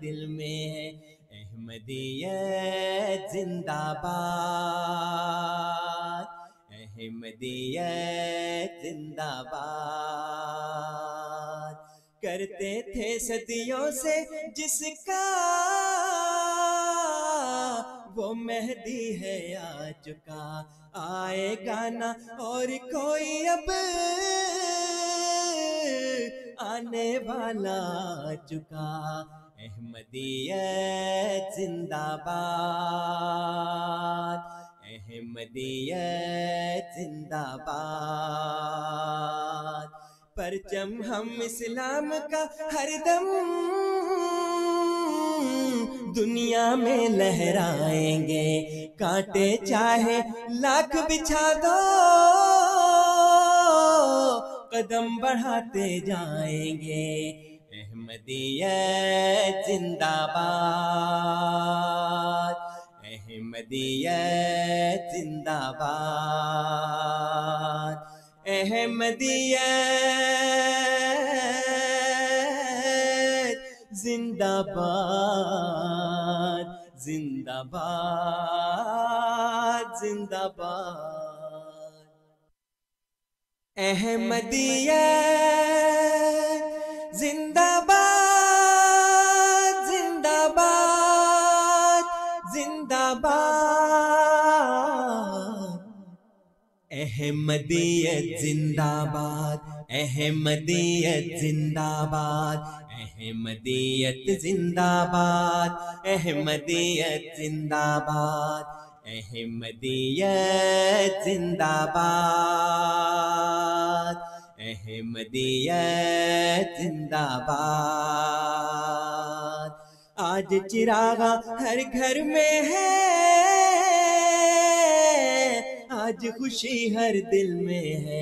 दिल में है अहमदियत जिंदाबाद अहमदियत जिंदाबाद करते थे सदियों से जिसका वो मेहदी है आ चुका आएगा ना और कोई अब आने वाला आ चुका अहमदियत जिंदाबाद अहमदियत जिंदाबाद परचम हम इस्लाम का हरदम दुनिया में लहराएंगे कांटे चाहे लाख बिछा दो कदम बढ़ाते जाएंगे अहमदिया जिंदाबाद अहमदिया जिंदाबाद अहमदिया जिंदाबाद जिंदाबाद जिंदाबाद अहमदिया जिंदा अहमदियत जिंदाबाद अहमदियत जिंदाबाद अहमदियत जिंदाबाद अहमदियत जिंदाबाद अहमदियत जिंदाबाद अहमदियत जिंदाबाद आज चिरागा हर घर में है आज खुशी हर दिल में है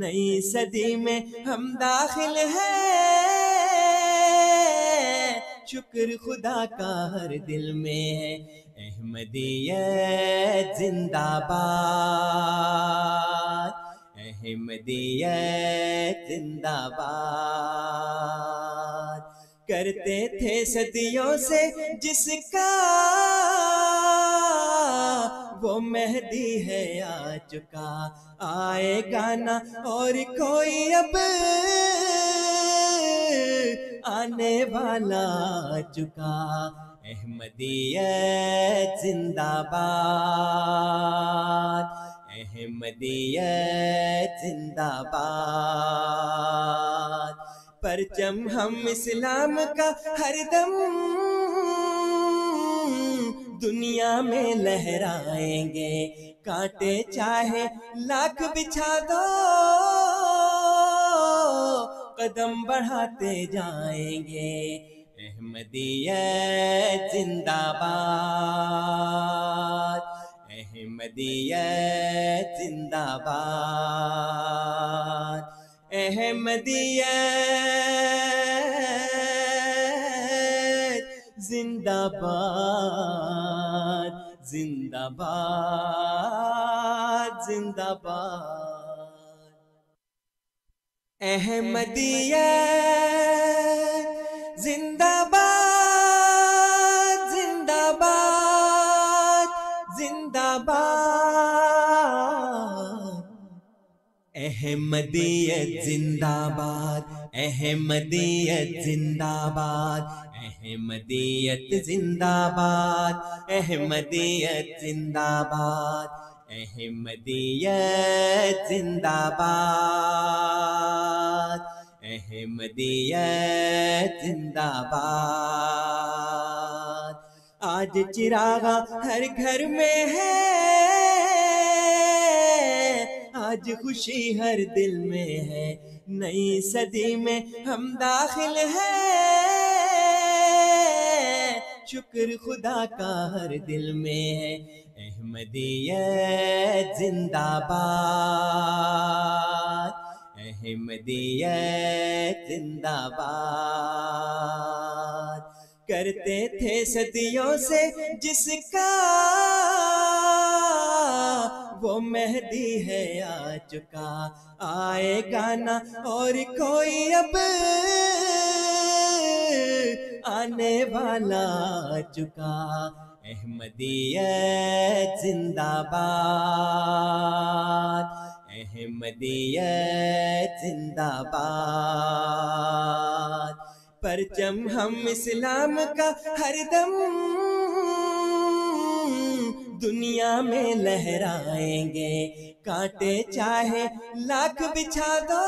नई सदी में हम दाखिल हैं शुक्र खुदा का हर दिल में है अहमदियत जिंदाबाद अहमदियत जिंदाबाद करते थे सदियों से जिसका वो मेहदी है आ चुका आएगा ना और कोई अब आने वाला आ चुका अहमदियत जिंदाबाद अहमदियत जिंदाबाद परचम हम इस्लाम का हरदम दुनिया में लहराएंगे कांटे चाहे लाख बिछा दो कदम बढ़ाते जाएंगे अहमदिया जिंदाबाद अहमदिया जिंदाबाद अहमदिया जिंदाबाद जिंदाबाद जिंदाबाद अहमदिया जिंदाबाद जिंदाबाद जिंदाबाद अहमदिया जिंदाबाद अहमदिया जिंदाबाद अहमदियत जिंदाबाद अहमदियत जिंदाबाद अहमदियत जिंदाबाद अहमदियत जिंदाबाद आज चिरागा हर घर में है आज खुशी हर दिल में है नई सदी में हम दाखिल हैं शुक्र खुदा का हर दिल में है अहमदियत जिंदाबाद अहमदियत जिंदाबाद करते थे सदियों से जिसका वो मेहदी है आ चुका आएगा ना और कोई अब आने वाला चुका अहमदियत जिंदाबाद अहमदियत जिंदाबाद परचम हम इस्लाम का हरदम दुनिया में लहराएंगे कांटे चाहे लाख बिछा दो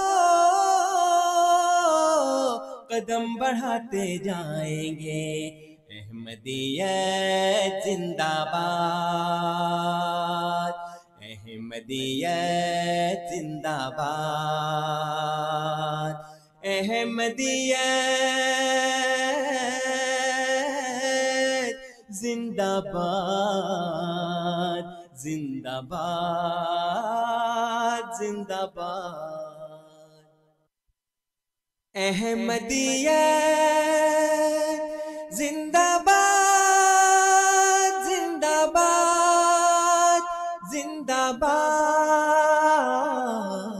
कदम बढ़ाते जाएंगे अहमदिया जिंदाबाद अहमदिया जिंदाबाद अहमदिया जिंदाबाद जिंदाबाद जिंदाबाद अहमदिया जिंदाबाद जिंदाबाद जिंदाबाद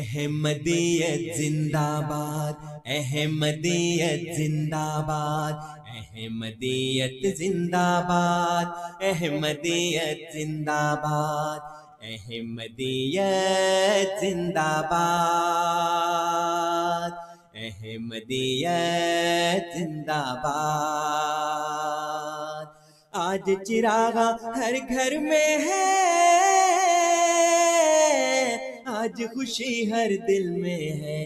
अहमदियत जिंदाबाद अहमदियत जिंदाबाद अहमदियत जिंदाबाद अहमदियत जिंदाबाद अहमदियत जिंदाबाद अहमदियत जिंदाबाद आज चिरागा हर घर में है आज खुशी हर दिल में है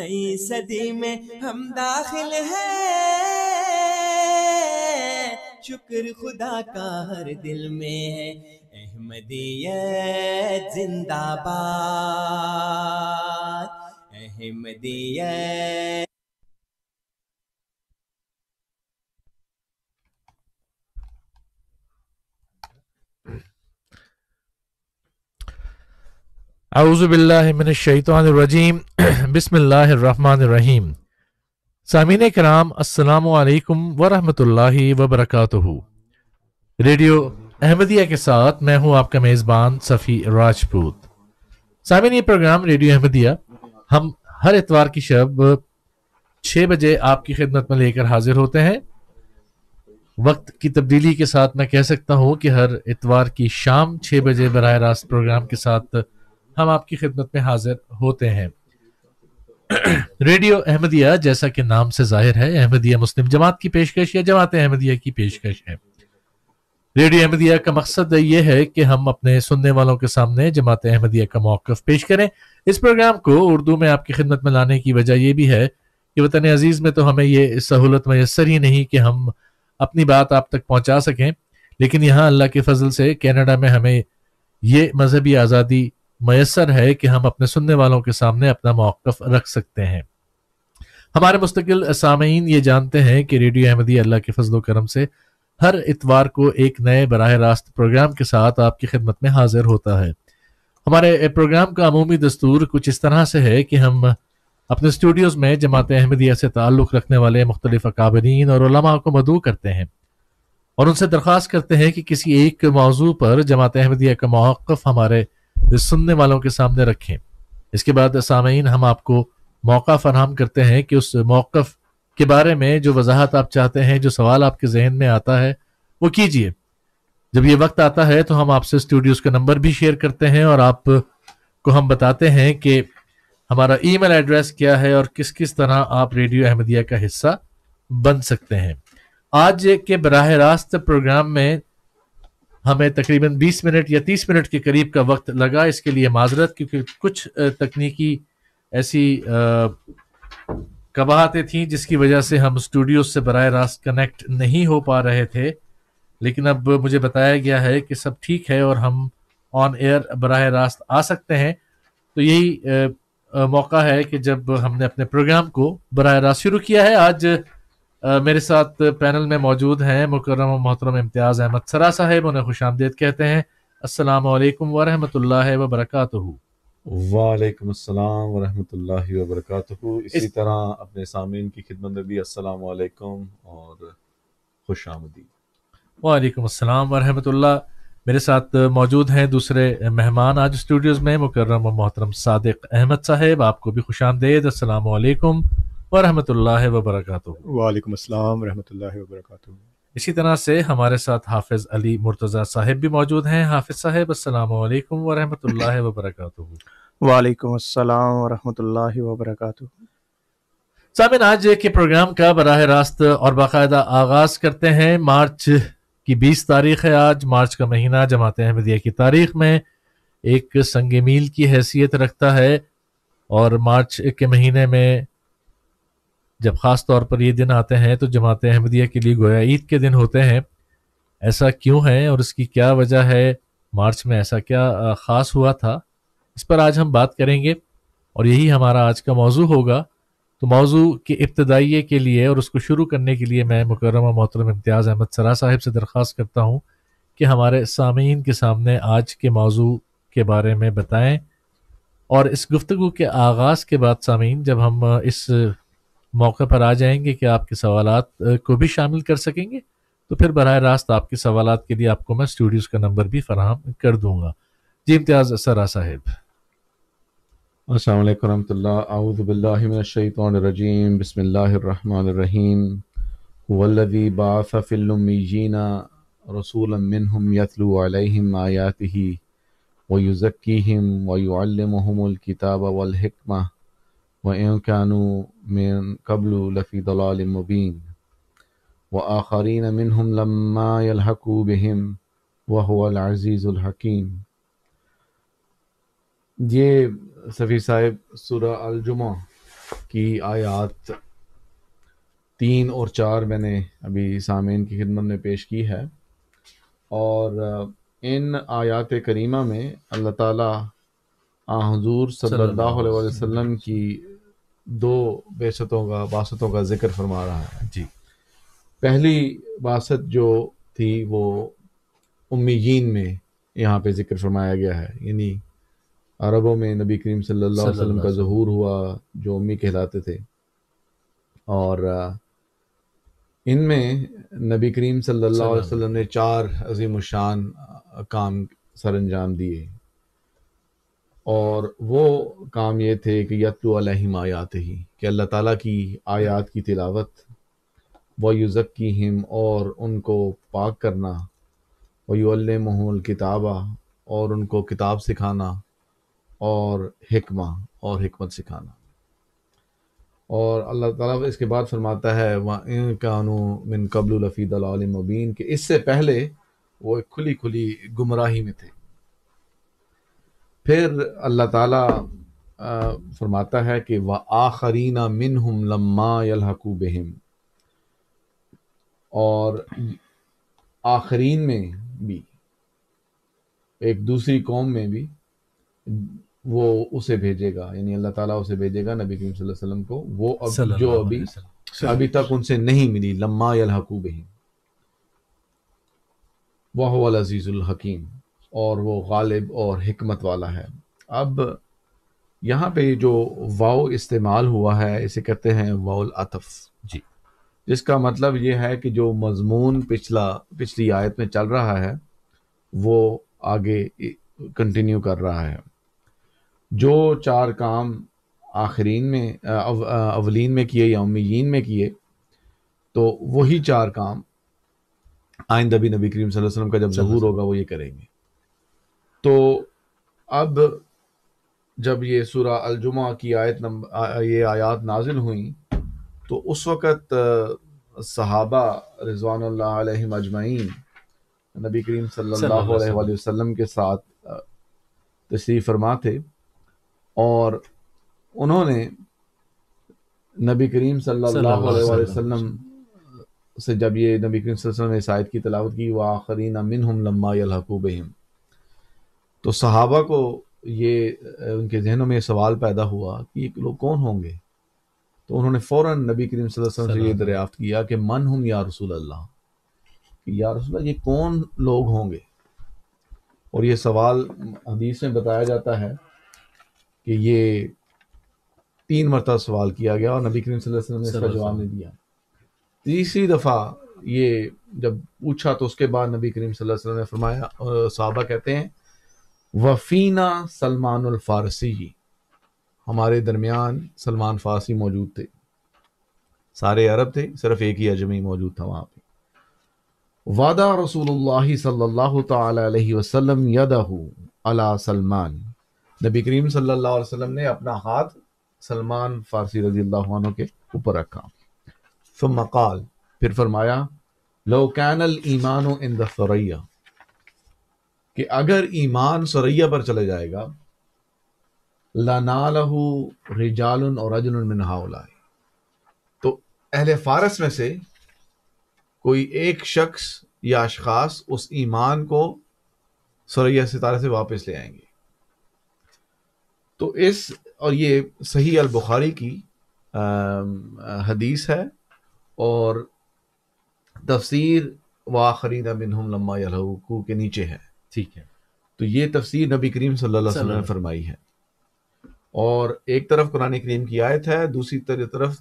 नई सदी में हम दाखिल हैं शुक्र खुदा का हर दिल में है अहमदियत जिंदाबाद अहमदियत आउज़बिल्लिमिनशैतरजीम बिसमीम सामीन कराम अल्लाम वरहमल वबरक रेडियो अहमदिया के साथ मैं हूं आपका मेज़बान सफ़ी राजपूत सामिन ये प्रोग्राम रेडियो अहमदिया हम हर इतवार की शब छः बजे आपकी खिदमत में लेकर हाजिर होते हैं वक्त की तब्दीली के साथ मैं कह सकता हूं कि हर इतवार की शाम छः बजे बरह रास्त प्रोग्राम के साथ हम आपकी खिदमत में हाजिर होते हैं रेडियो अहमदिया जैसा कि नाम से जाहिर है अहमदिया मुस्लिम जमात की पेशकश या जमात अहमदिया की पेशकश है रेडियो अहमदिया का मकसद ये है कि हम अपने सुनने वालों के सामने जमात अहमदिया का मौक़ पेश करें इस प्रोग्राम को उर्दू में आपकी खिदमत में लाने की वजह यह भी है कि वतन अजीज़ में तो हमें ये सहूलत मैसर ही नहीं कि हम अपनी बात आप तक पहुँचा सकें लेकिन यहाँ अल्लाह के फजल से कैनेडा में हमें ये मजहबी आज़ादी मैसर है कि हम अपने सुनने वालों के सामने अपना मौक़ रख सकते हैं हमारे मुस्तकिल सामीन ये जानते हैं कि रेडियो अहमदी अल्लाह के फजल करम से हर इतवार को एक नए बरह रास्त प्रोग्राम के साथ आपकी खिदमत में हाजिर होता है हमारे प्रोग्राम का अमूमी दस्तूर कुछ इस तरह से है कि हम अपने स्टूडियोज़ में जमात अहमदिया से ताल्लुक़ रखने वाले मुख्तलिफ अकाबरीन और को मदू करते हैं और उनसे दरख्वास्त करते हैं कि किसी एक मौजू पर जमात अहमदिया का मौक़ हमारे सुनने वालों के सामने रखें इसके बाद सामीन हम आपको मौका फराहम करते हैं कि उस मौकफ़ के बारे में जो वजाहत आप चाहते हैं जो सवाल आपके जहन में आता है वो कीजिए जब ये वक्त आता है तो हम आपसे स्टूडियोज़ का नंबर भी शेयर करते हैं और आप को हम बताते हैं कि हमारा ईमेल एड्रेस क्या है और किस किस तरह आप रेडियो अहमदिया का हिस्सा बन सकते हैं आज के बरह रास्त प्रोग्राम में हमें तकरीबन 20 मिनट या 30 मिनट के करीब का वक्त लगा इसके लिए माजरत क्योंकि कुछ तकनीकी ऐसी आ, कबाहतें थीं जिसकी वजह से हम स्टूडियो से बर रास्त कनेक्ट नहीं हो पा रहे थे लेकिन अब मुझे बताया गया है कि सब ठीक है और हम ऑन एयर बरह रास्त आ सकते हैं तो यही आ, आ, मौका है कि जब हमने अपने प्रोग्राम को बरह रास्त शुरू किया है आज आ, मेरे साथ पैनल में मौजूद हैं मुकर्रम मोहतरम इम्तियाज़ अहमद सरा साहेब उन्हें खुश आमदेद कहते हैं असलकम वरहमल वर्का वालेकुम अस्सलाम वरहमतुल्लाहि वबरकातुहू इसी तरह अपने सामीन की खिदमत में भी अस्सलाम वालेकुम और खुश आमदी वालेकुम अस्सलाम वरहमतुल्लाह मेरे साथ मौजूद हैं दूसरे मेहमान आज स्टूडियोज़ में मुकर्रम और मोहतरम सादिक अहमद साहब आपको भी खुश आमदेद असलकम वरहमल वबरक वालेकुम अस्सलाम वरहमल वबरक इसी तरह से हमारे साथ हाफिज अली मुर्तज़ा साहब भी मौजूद हैं हाफिज साहब अस्सलाम वालेकुम व रहमतुल्लाहि व वालेकुम अस्सलाम व रहमतुल्लाहि व सामिन आज के प्रोग्राम का बरह रास्त और बाकायदा आगाज़ करते हैं मार्च की बीस तारीख है आज मार्च का महीना जमात अहमदिया की तारीख में एक संग मील की हैसियत रखता है और मार्च के महीने में जब ख़ास तौर पर ये दिन आते हैं तो जमात अहमदिया के लिए गोया ईद के दिन होते हैं ऐसा क्यों है और इसकी क्या वजह है मार्च में ऐसा क्या ख़ास हुआ था इस पर आज हम बात करेंगे और यही हमारा आज का मौजू होगा तो मौजू के इब्तदाइये के लिए और उसको शुरू करने के लिए मैं मुकरमा मोहतरम इम्तियाज़ अहमद सरा साहिब से दरख्वास्त करता हूँ कि हमारे सामीन के सामने आज के मौजू के बारे में बताएं और इस गुफ्तु के आगाज़ के बाद सामीन जब हम इस मौके पर आ जाएंगे कि आपके सवाल को भी शामिल कर सकेंगे तो फिर बर रास्त आपके सवाल के लिए आपको मैं स्टूडियोज़ का नंबर भी फराहम कर दूंगा जी इम्तियाज़ असरा साहिब असल रमतल्लाउज़बिल्लिमिनशैतरजीम बसमीम वल्लि बाफ़िल्मीना रसूल मिनहम यतलु अलैहिम आयातिही वयुज़क्कीहिम वयुअल्लिमुहुमुल किताब वल وإن كانوا من قبل لفي ضلال مبين وآخرين منهم لما يلحقوا بهم वहुअल अजीज़ुल हकीम ये सफ़ी साहिब सूरा अलजुमा की आयात तीन और चार मैंने अभी सामीन की खिदमत में पेश की है और इन आयात करीमा में अल्लाह ताला हजूर सल्लल्लाहु अलैहि वसल्लम की दो बेसतों का बासतों का जिक्र फरमा रहा है जी पहली बासत जो थी वो उम्मीदीन में यहाँ पे जिक्र फरमाया गया है यानी अरबों में नबी करीम सल्लल्लाहु अलैहि वसल्लम का जहूर हुआ जो उम्मी कहलाते थे और इनमें नबी करीम सल्लल्लाहु अलैहि वसल्लम ने चार अजीम शान काम सर अंजाम दिए और वो काम ये थे कि यतलु अलहिम आयात ही कि अल्लाह ताला की आयात की तिलावत व युज़क्की हिम और उनको पाक करना व महूल किताबा और उनको किताब सिखाना और हिकमा और हिकमत सिखाना और अल्लाह ताला इसके बाद फरमाता है इन कानू मिन कबल लफ़ी दलाल मुबीन कि इससे पहले वो एक खुली खुली गुमराही में थे फिर अल्लाह ताला फरमाता है कि वह आखरीना मिन हम लम्मा यलहकू बेहिम और आखरीन में भी एक दूसरी कौम में भी वो उसे भेजेगा यानी अल्लाह ताला उसे भेजेगा नबी करीम सल्लल्लाहु अलैहि वसल्लम को वो अब जो अभी अभी तक उनसे नहीं मिली लम्मा यलहकू बहम वाह अजीज़ुल हकीम और वो गालिब और हमत वाला है अब यहाँ पे जो वाओ इस्तेमाल हुआ है इसे कहते हैं वाउल अतफ जी जिसका मतलब ये है कि जो मजमून पिछला पिछली आयत में चल रहा है वो आगे कंटिन्यू कर रहा है जो चार काम आखरीन में अव, अवलिन में किए या उम्मीन में किए तो वही चार काम आइंदा भी नबी करीम वसल्लम का जब जहूर होगा वो ये करेंगे तो अब जब ये सूरा अलजुमा की आयत नंबर ये आयात नाजिल हुई तो उस वक़्त सहाबा रिजवान अजमैन नबी करीम सल्लल्लाहु अलैहि वसल्लम के साथ तशरीफ़ फरमा थे और उन्होंने नबी करीम सल्लल्लाहु अलैहि वसल्लम से जब ये नबी करीम वसल्लम ने इस आयत की तलावत की वह आखरीन मिन हम लम्मा यलहकूबहम तो सहाबा को ये उनके जहनों में सवाल पैदा हुआ कि ये लोग कौन होंगे तो उन्होंने फ़ौरन नबी करीम वसल्लम से ये दरियाफ्त किया कि मन हम या रसूल अल्लाह कि या रसूल ये कौन लोग होंगे और ये सवाल हदीस में बताया जाता है कि ये तीन मरतबा सवाल किया गया और नबी करीम वसल्लम ने इसका जवाब नहीं दिया तीसरी दफ़ा ये जब पूछा तो उसके बाद नबी करीम वसल्लम ने फरमाया और साहबा कहते हैं वफ़ीना सलमान अल फ़ारसी हमारे दरमियान सलमान फ़ारसी मौजूद थे सारे अरब थे सिर्फ एक ही अजमी मौजूद था वहां पे वादा रसूल सल्लल्लाहु अलैहि वसल्लम यदहू अला सलमान नबी करीम सल्लल्लाहु अलैहि वसल्लम ने अपना हाथ सलमान फ़ारसी रजी अल्लाह के ऊपर रखा फ़ुम मकाल फिर फरमाया लो कैनल ईमान इन दरैया कि अगर ईमान सरैया पर चले जाएगा लनालहू रिजालुन और रजल मिनहाउलाई तो अहल फारस में से कोई एक शख्स या अशखास उस ईमान को सरैया सितारे से वापस ले आएंगे तो इस और ये सही अल बुखारी की आ, हदीस है और तफसीर व आखरीना बिन हम लम्मा यलहूकू के नीचे है ठीक है तो ये तफसीर नबी करीम सल्लल्लाहु वसल्लम ने फरमाई है और एक तरफ कुरान करीम की आयत है दूसरी तरफ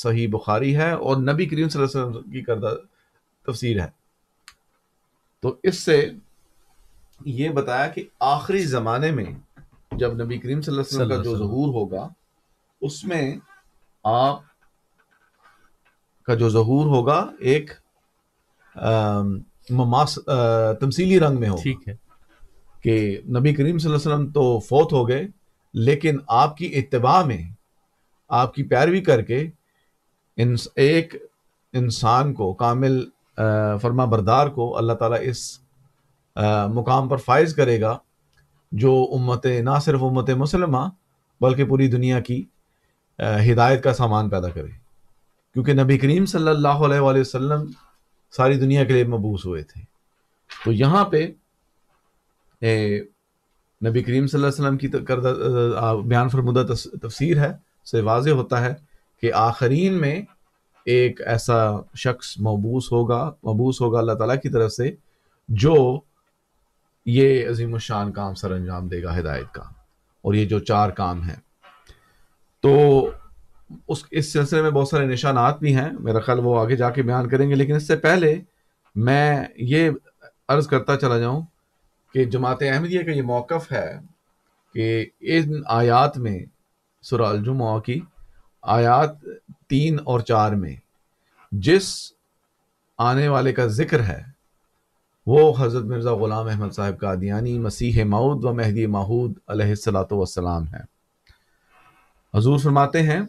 सही बुखारी है और नबी करीम सल्लल्लाहु अलैहि वसल्लम की करदा तफसीर है तो इससे ये बताया कि आखिरी ज़माने में जब नबी करीम सल्लल्लाहु अलैहि वसल्लम का जो जहूर होगा उसमें आप का जो जहूर होगा एक ममास तमसीली रंग में हो ठीक है कि नबी करीम वसल्लम तो फौत हो गए लेकिन आपकी इतबा में आपकी पैरवी करके इंस, एक इंसान को कामिल फर्मा बरदार को अल्लाह ताला इस आ, मुकाम पर फायज करेगा जो उम्मत ना सिर्फ उम्मत मुसलम बल्कि पूरी दुनिया की आ, हिदायत का सामान पैदा करे क्योंकि नबी करीम सल्लल्लाहु अलैहि वसल्लम सारी दुनिया के लिए मबूस हुए थे तो यहाँ पे नबी करीम वसल्लम की बयान फरमुदा तफसीर है से वाज होता है कि आखरीन में एक ऐसा शख्स मबूस होगा मबूस होगा अल्लाह ताला की तरफ से जो ये अजीम शान काम सर अंजाम देगा हिदायत का और ये जो चार काम हैं तो उस इस सिलसिले में बहुत सारे निशानात भी हैं मेरा ख्याल वो आगे जाके बयान करेंगे लेकिन इससे पहले मैं ये अर्ज़ करता चला जाऊं कि जमात अहमदिया का ये मौकफ है कि इन आयात में सुरजुमा की आयात तीन और चार में जिस आने वाले का जिक्र है वो हज़रत मिर्ज़ा ग़ुलाम अहमद साहब का दियानी मसीह माऊद व महदी माहूद सलात वसलाम है हजूर फरमाते हैं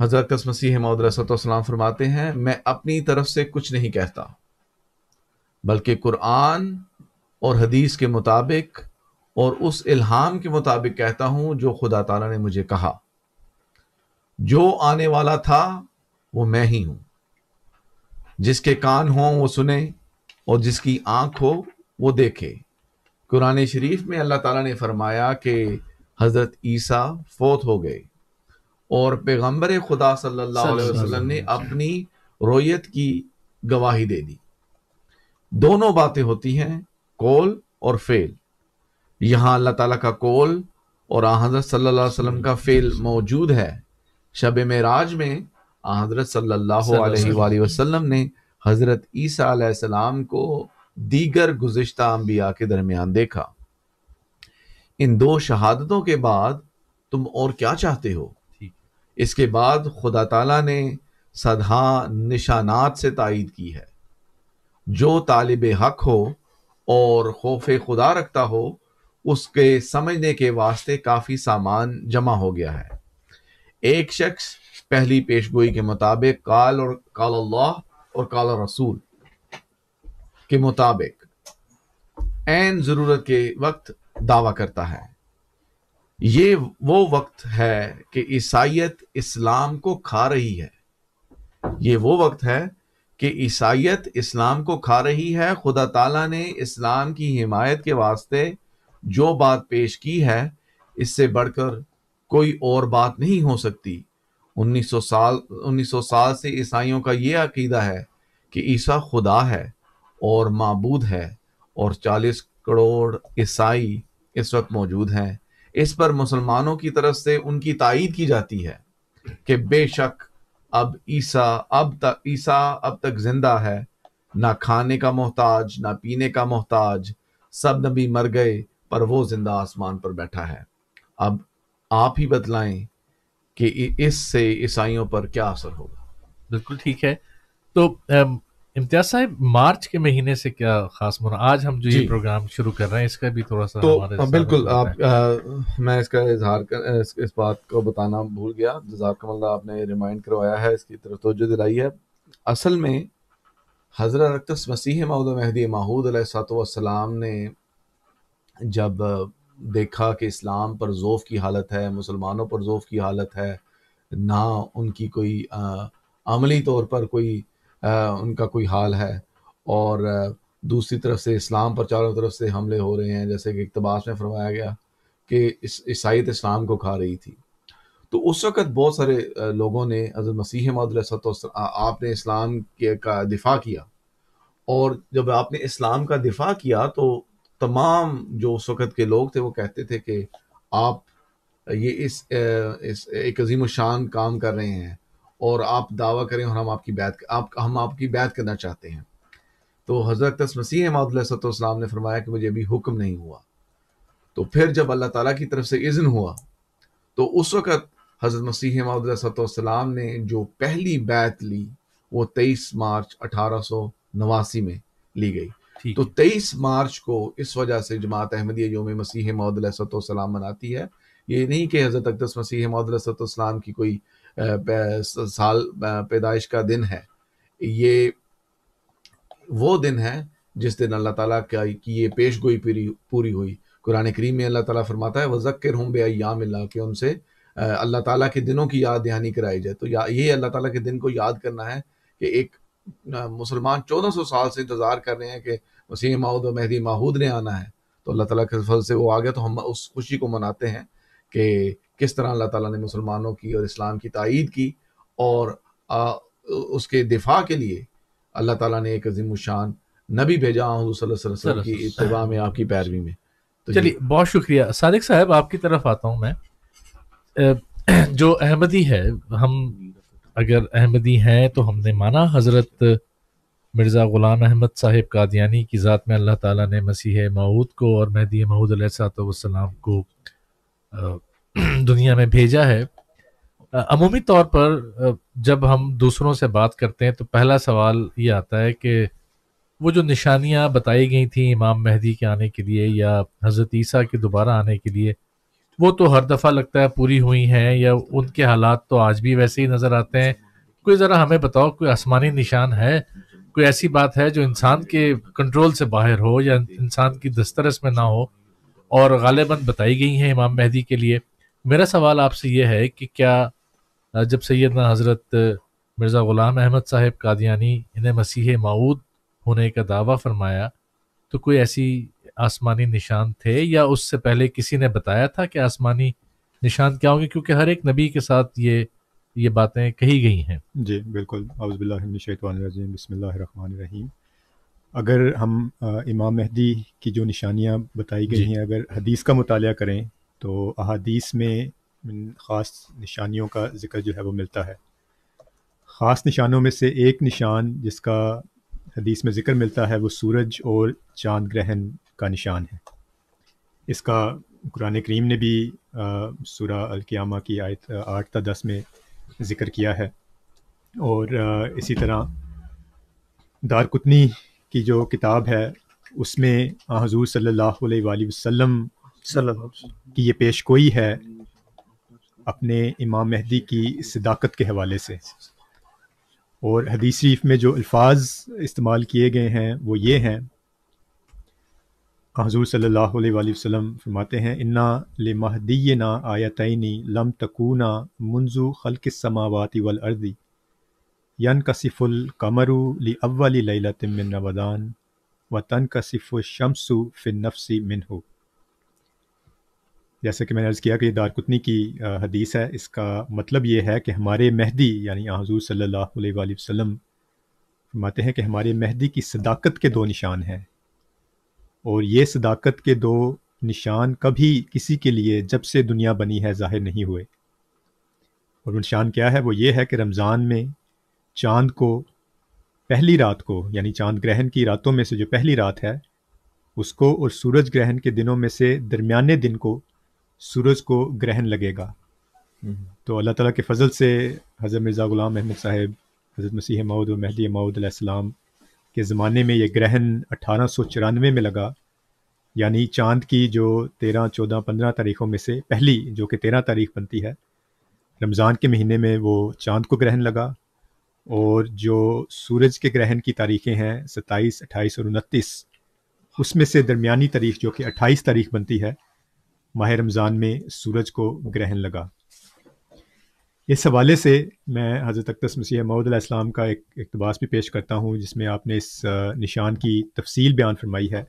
हज़रत कस मसीह मौदरसम फरमाते हैं मैं अपनी तरफ से कुछ नहीं कहता बल्कि कुरान और हदीस के मुताबिक और उस इल्हाम के मुताबिक कहता हूँ जो खुदा तला ने मुझे कहा जो आने वाला था वो मैं ही हूँ जिसके कान हों वो सुने और जिसकी आंख हो वो देखे कुरान शरीफ में अल्लाह ताला ने फरमाया कि हज़रत ईसा फोत हो गए और पैगम्बर खुदा सल्लल्लाहु अलैहि वसल्लम ने अपनी रोयत की गवाही दे दी दोनों बातें होती हैं कौल और फेल यहाँ अल्लाह ताला का कौल और हज़रत सल्लल्लाहु अलैहि वसल्लम का फेल मौजूद है शब मराज में हज़रत सल्लल्लाहु अलैहि वसल्लम ने हज़रत ईसा सलाम को दीगर गुज्त अम्बिया के दरमियान देखा इन दो शहादतों के बाद तुम और क्या चाहते हो इसके बाद खुदा तला ने सदहा निशानात से तइद की है जो तालिब हक हो और खौफ खुदा रखता हो उसके समझने के वास्ते काफ़ी सामान जमा हो गया है एक शख्स पहली पेशगोई के मुताबिक काल और काल अल्लाह और काल रसूल के मुताबिक एन ज़रूरत के वक्त दावा करता है ये वो वक्त है कि ईसाइत इस्लाम को खा रही है ये वो वक्त है कि ईसाइत इस्लाम को खा रही है खुदा ताला ने इस्लाम की हिमायत के वास्ते जो बात पेश की है इससे बढ़कर कोई और बात नहीं हो सकती 1900 साल 1900 साल से ईसाइयों का ये अकीदा है कि ईसा खुदा है और मबूद है और 40 करोड़ ईसाई इस वक्त मौजूद हैं इस पर मुसलमानों की तरफ से उनकी तायद की जाती है कि बेशक अब ईसा अब तक ईसा अब तक जिंदा है ना खाने का मोहताज ना पीने का मोहताज सब नबी मर गए पर वो जिंदा आसमान पर बैठा है अब आप ही बतलाएं कि इससे ईसाइयों पर क्या असर होगा बिल्कुल ठीक है तो इम्तियाज साहब मार्च के महीने से क्या खास मुना आज हम जो ये प्रोग्राम शुरू कर रहे हैं इसका भी थोड़ा सा तो बिल्कुल आप आ, मैं इसका इजहार कर इस, इस बात को बताना भूल गया जजाकम अल्लाह आपने रिमाइंड करवाया है इसकी तरफ तोजो दिलाई है असल में हजरत मसीह महद महदी महूद सलाम ने जब देखा कि इस्लाम पर जोफ़ की हालत है मुसलमानों पर जोफ़ की हालत है ना उनकी कोई अमली तौर पर कोई उनका कोई हाल है और दूसरी तरफ से इस्लाम पर चारों तरफ से हमले हो रहे हैं जैसे कि इकतबास में फरमाया गया कि इस ईसाइत तो इस्लाम को खा रही थी तो उस वक़्त बहुत सारे लोगों ने अजर मसीह मद आपने इस्लाम के का दिफा किया और जब आपने इस्लाम का दिफा किया तो तमाम जो उस वक़्त के लोग थे वो कहते थे कि आप ये इस, इस एक अजीम शान काम कर रहे हैं और आप दावा करें और हम आपकी बैत आप हम आपकी बैत करना चाहते हैं तो हज़रत तस मसीह अहमदलाम ने फरमाया कि मुझे अभी हुक्म नहीं हुआ तो फिर जब अल्लाह ताला की तरफ से इज़न हुआ तो उस वक़्त हज़रत मसीह अहमदलाम ने जो पहली बैत ली वो तेईस मार्च अठारह में ली गई तो तेईस मार्च को इस वजह से जमात अहमदिया योम मसीह मौदलाम मनाती है ये नहीं कि हज़रत अकदस मसीह मौदलाम की कोई साल पैदाइश का दिन है ये वो दिन है जिस दिन अल्लाह ताला का की ये पेश गोई पूरी पूरी हुई कुरान करीम में अल्लाह ताला फरमाता है वज़क्र हम बेयाम के उनसे अल्लाह ताला के दिनों की याद दहानी कराई जाए तो या ये अल्लाह ताला के दिन को याद करना है कि एक मुसलमान 1400 साल से इंतज़ार कर रहे हैं कि वसीम माहूद और मेहदी माहूद ने आना है तो अल्लाह ताला के फल से वो आ गया तो हम उस खुशी को मनाते हैं कि किस तरह अल्लाह ताला ने मुसलमानों की और इस्लाम की तइद की और आ, उसके दिफा के लिए अल्लाह ताला ने एक अजीम शान नबी भेजा की इतवा में आपकी पैरवी में तो चलिए बहुत शुक्रिया सादिक साहब आपकी तरफ आता हूँ मैं जो अहमदी है हम अगर अहमदी हैं तो हमने माना हज़रत मिर्ज़ा ग़ुलाम अहमद साहिब कादियानी की ज़ात में अल्लाह ताला ने मसीह मऊद को और महदी महूद सलाम को दुनिया में भेजा है अमूमी तौर पर जब हम दूसरों से बात करते हैं तो पहला सवाल ये आता है कि वो जो निशानियाँ बताई गई थी इमाम महदी के आने के लिए या हज़रत ईसा के दोबारा आने के लिए वो तो हर दफ़ा लगता है पूरी हुई हैं या उनके हालात तो आज भी वैसे ही नज़र आते हैं कोई ज़रा हमें बताओ कोई आसमानी निशान है कोई ऐसी बात है जो इंसान के कंट्रोल से बाहर हो या इंसान की दस्तरस में ना हो और गालिबा बताई गई हैं इमाम महदी के लिए मेरा सवाल आपसे यह है कि क्या जब सैदना हज़रत मिर्ज़ा ग़ुलाम अहमद साहेब कादियानी इन्हें मसीह माऊद होने का दावा फरमाया तो कोई ऐसी आसमानी निशान थे या उससे पहले किसी ने बताया था कि आसमानी निशान क्या होंगे क्योंकि हर एक नबी के साथ ये ये बातें कही गई हैं जी बिल्कुल अवज़बिल्लिशतवानरजीम बसमीम अगर हम इमाम मेहदी की जो निशानियाँ बताई गई हैं अगर हदीस का मुताल करें तो अहादीस में ख़ास निशानियों का जिक्र जो है वो मिलता है ख़ास निशानों में से एक निशान जिसका हदीस में ज़िक्र मिलता है वो सूरज और चांद ग्रहण का निशान है इसका कुरान करीम ने भी सूरा अलकियामा की आयत आठ ता दस में ज़िक्र किया है और आ, इसी तरह दार कुतनी की जो किताब है उसमें हजूर सल्लल्लाहु अलैहि वसल्लम कि ये पेश गोई है अपने इमाम महदी की सदाकत के हवाले से और हदीस शरीफ में जो अल्फाज इस्तेमाल किए गए हैं वो ये हैं हजूर अलैहि वसल्लम फरमाते हैं इन्ना ले महदी ना आया तयनी लम तकूना मंजू खलक समावती वल अर्दी यन कसिफुल कमरु ली अव्वली लैला मिन नवदान व तन कसिफ़ शमसु फ़िन नफसी मिन हो जैसे कि मैंने अर्ज़ किया कि ये दारकुतनी की हदीस है इसका मतलब ये है कि हमारे मेहदी यानी हजूर सल्ला वसम फरमाते हैं कि हमारे मेहदी की सदाकत के दो निशान हैं और ये सदाकत के दो निशान कभी किसी के लिए जब से दुनिया बनी है ज़ाहिर नहीं हुए और निशान क्या है वो ये है कि रमज़ान में चांद को पहली रात को यानी चांद ग्रहण की रातों में से जो पहली रात है उसको और सूरज ग्रहण के दिनों में से दरमियाने दिन को सूरज को ग्रहण लगेगा तो अल्लाह ताला के फजल से हज़रत मिर्ज़ा ग़ुलाम अहमद साहब हज़रत मसीह मऊद और महदी मऊदम के ज़माने में ये ग्रहण अठारह सौ चौरानवे में लगा यानी चांद की जो तेरह चौदह पंद्रह तारीखों में से पहली जो कि तेरह तारीख बनती है रमज़ान के महीने में वो चांद को ग्रहण लगा और जो सूरज के ग्रहण की तारीखें हैं सत्ताईस अट्ठाईस और उनतीस उसमें से दरमिया तारीख जो कि अट्ठाईस तारीख बनती है माह रमज़ान में सूरज को ग्रहण लगा इस हवाले से मैं हज़रत अक्तस मसीह इस्लाम का एक इकतबास भी पेश करता हूँ जिसमें आपने इस निशान की तफसील बयान फरमाई है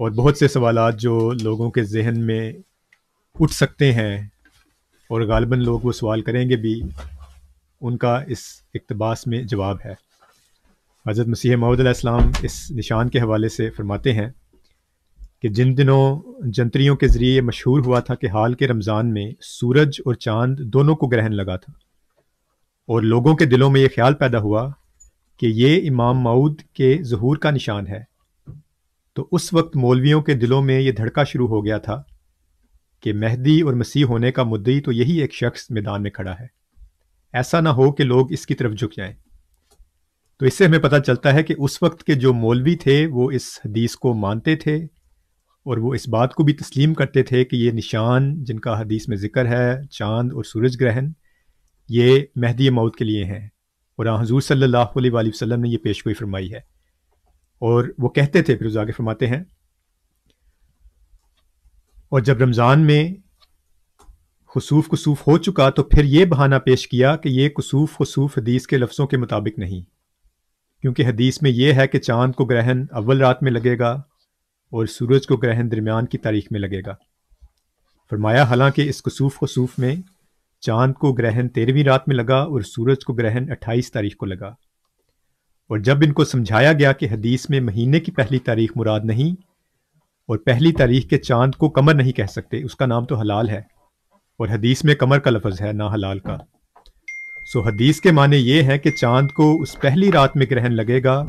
और बहुत से सवाल जो लोगों के जहन में उठ सकते हैं और गालबा लोग वो सवाल करेंगे भी उनका इस इकतबास में जवाब है हज़रत मसीह महमूद इस निशान के हवाले से फरमाते हैं कि जिन दिनों जंतरियों के ज़रिए ये मशहूर हुआ था कि हाल के रमज़ान में सूरज और चांद दोनों को ग्रहण लगा था और लोगों के दिलों में ये ख्याल पैदा हुआ कि ये इमाम मऊद के जहूर का निशान है तो उस वक्त मौलवियों के दिलों में ये धड़का शुरू हो गया था कि मेहदी और मसीह होने का मुद्दई तो यही एक शख्स मैदान में खड़ा है ऐसा ना हो कि लोग इसकी तरफ झुक जाएं तो इससे हमें पता चलता है कि उस वक्त के जो मौलवी थे वो इस हदीस को मानते थे और वो इस बात को भी तस्लीम करते थे कि ये निशान जिनका हदीस में ज़िक्र है चाँद और सूरज ग्रहण ये महदी मौत के लिए हैं और हजूर सल्ला वसम ने यह पेश गोई फरमाई है और वो कहते थे फिर आगे फरमाते हैं और जब रमज़ान में खसूफ कसूफ हो चुका तो फिर ये बहाना पेश किया कि ये कसूफ खसूफ हदीस के लफ्ज़ों के मुताबिक नहीं क्योंकि हदीस में यह है कि चांद को ग्रहण अव्वल रात में लगेगा और सूरज को ग्रहण दरमियान की तारीख में लगेगा फरमाया हालांकि इस कसूफ खसूफ में चांद को ग्रहण तेरहवीं रात में लगा और सूरज को ग्रहण अट्ठाईस तारीख को लगा और जब इनको समझाया गया कि हदीस में महीने की पहली तारीख मुराद नहीं और पहली तारीख के चांद को कमर नहीं कह सकते उसका नाम तो हलाल है और हदीस में कमर का लफज है ना हलाल का सो हदीस के माने ये हैं कि चांद को उस पहली रात में ग्रहण लगेगा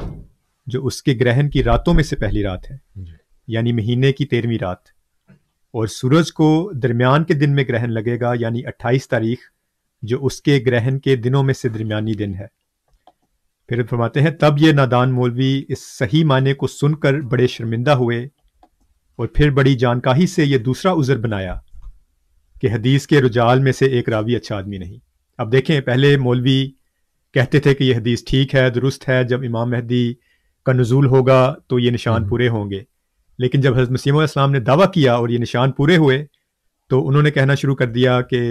जो उसके ग्रहण की रातों में से पहली रात है यानी महीने की तेरहवीं रात और सूरज को दरमियान के दिन में ग्रहण लगेगा यानी अट्ठाईस तारीख जो उसके ग्रहण के दिनों में से दरमियानी दिन है फिर फरमाते हैं तब ये नादान मौलवी इस सही माने को सुनकर बड़े शर्मिंदा हुए और फिर बड़ी जानकारी से ये दूसरा उज़र बनाया कि हदीस के रुझाल में से एक रावी अच्छा आदमी नहीं अब देखें पहले मौलवी कहते थे कि यह हदीस ठीक है दुरुस्त है जब इमाम महदी का नजूल होगा तो ये निशान हम्म। पूरे होंगे लेकिन जब हजरत मसीम इस्लाम ने दावा किया और ये निशान पूरे हुए तो उन्होंने कहना शुरू कर दिया कि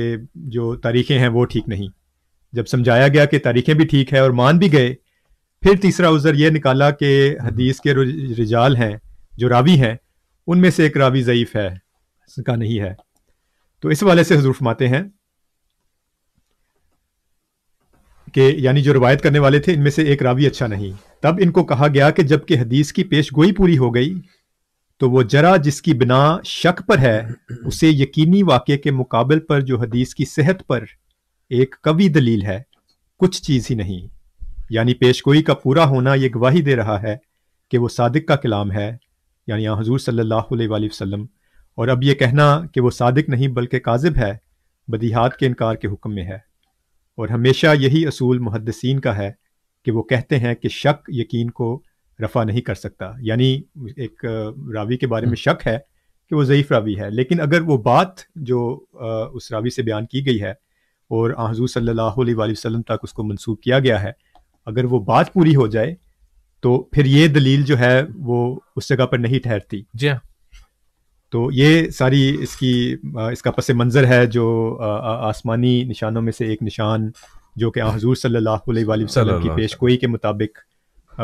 जो तारीखें हैं वो ठीक नहीं जब समझाया गया कि तारीखें भी ठीक है और मान भी गए फिर तीसरा उज़र यह निकाला कि हदीस के रिजाल हैं जो रावी हैं उनमें से एक रावी ज़यीफ़ है का नहीं है तो इस वाले से हजूर फमाते हैं कि यानी जो रवायत करने वाले थे इनमें से एक रावी अच्छा नहीं तब इनको कहा गया कि जबकि हदीस की पेश गोई पूरी हो गई तो वो जरा जिसकी बिना शक पर है उसे यकीनी वाक़े के मुकाबल पर जो हदीस की सेहत पर एक कवी दलील है कुछ चीज़ ही नहीं यानी पेशगोई का पूरा होना यह गवाही दे रहा है कि वो सादिक का कलाम है यानी यहाँ हजूर सल्लल्लाहु अलैहि वसल्लम और अब ये कहना कि वो सादिक नहीं बल्कि काजिब है बदिहात के इनकार के हुक्म में है और हमेशा यही असूल मुहदसिन का है कि वो कहते हैं कि शक यकीन को रफ़ा नहीं कर सकता यानी एक रावी के बारे में हम्म। शक है कि वो ज़यीफ़ रावी है लेकिन अगर वो बात जो उस रावी से बयान की गई है और सल्लल्लाहु अलैहि वसम तक उसको मंसूब किया गया है अगर वो बात पूरी हो जाए तो फिर ये दलील जो है वो उस जगह पर नहीं ठहरती जी हाँ तो ये सारी इसकी इसका पस मंज़र है जो आसमानी निशानों में से एक निशान जो कि हजूर सल्ला वसम की पेशगोई के मुताबिक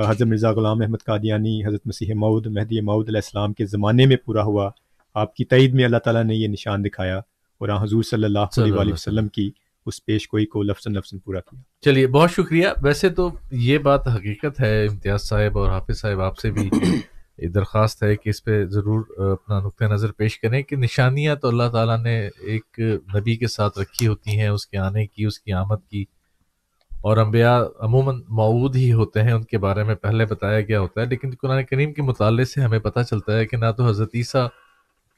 हज़रत मिर्ज़ा ग़ुलाम अहमद कादियानी हज़रत मसीह मऊद महदी अलैहिस्सलाम के ज़माने में पूरा हुआ आपकी तईद में अल्लाह ताला ने ये निशान दिखाया और हजूर सल्ला वसलम की उस पेश गोई को लफसन लफ्सन पूरा किया चलिए बहुत शुक्रिया वैसे तो ये बात हकीकत है इम्तियाज़ साहब और हाफिज़ साहब आपसे भी दरख्वास्त है कि इस पर ज़रूर अपना नुक़ नज़र पेश करें कि निशानियाँ तो अल्लाह ताला ने एक नबी के साथ रखी होती हैं उसके आने की उसकी आमद की और अम्बिया अमूमन मऊद ही होते हैं उनके बारे में पहले बताया गया होता है लेकिन कुरान करीम के मुताले से हमें पता चलता है कि ना तो हज़रत ईसा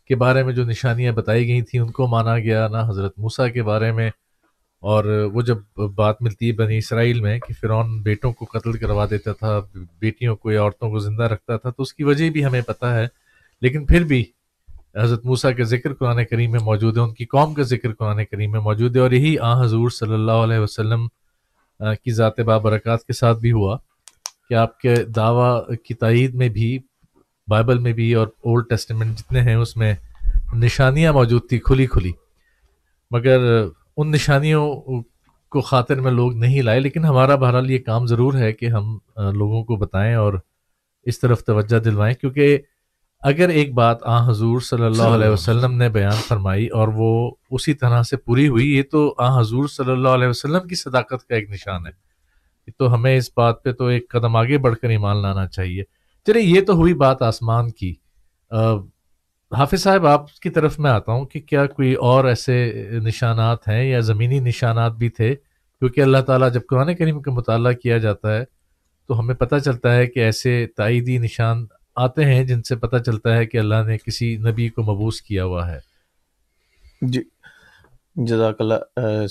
के बारे में जो निशानियाँ बताई गई थी उनको माना गया ना हज़रत मूसा के बारे में और वो जब बात मिलती है बनी इसराइल में कि फ़िरौन बेटों को कत्ल करवा देता था बेटियों को या औरतों को ज़िंदा रखता था तो उसकी वजह भी हमें पता है लेकिन फिर भी हज़रत मूसा के जिक्र कुरान करीम में मौजूद है उनकी कौम का जिक्र कुरान करीम में मौजूद है और यही आ हजूर सल्ला वसम की ज़ात बाबरकत के साथ भी हुआ कि आपके दावा की तइद में भी बाइबल में भी और ओल्ड टेस्टमेंट जितने हैं उसमें निशानियाँ मौजूद थी खुली खुली मगर उन निशानियों को खातिर में लोग नहीं लाए लेकिन हमारा बहरहाल ये काम ज़रूर है कि हम लोगों को बताएं और इस तरफ तवज्जो दिलवाएं क्योंकि अगर एक बात आ हाँ, हजूर सल्लल्लाहु अलैहि वसल्लम ने बयान फरमाई और वो उसी तरह से पूरी हुई ये तो आ हाँ, हजूर सल्लल्लाहु अलैहि वसल्लम की सदाकत का एक निशान है तो हमें इस बात पे तो एक कदम आगे बढ़कर ईमान लाना चाहिए चलिए ये तो हुई बात आसमान की हाफिज साहब आपकी तरफ मैं आता हूँ कि क्या कोई और ऐसे निशानात हैं या ज़मीनी निशानात भी थे क्योंकि अल्लाह ताला जब कुरान करीम का मुताला किया जाता है तो हमें पता चलता है कि ऐसे तइदी निशान आते हैं जिनसे पता चलता है कि अल्लाह ने किसी नबी को मबूस किया हुआ है जी जजाकल्ला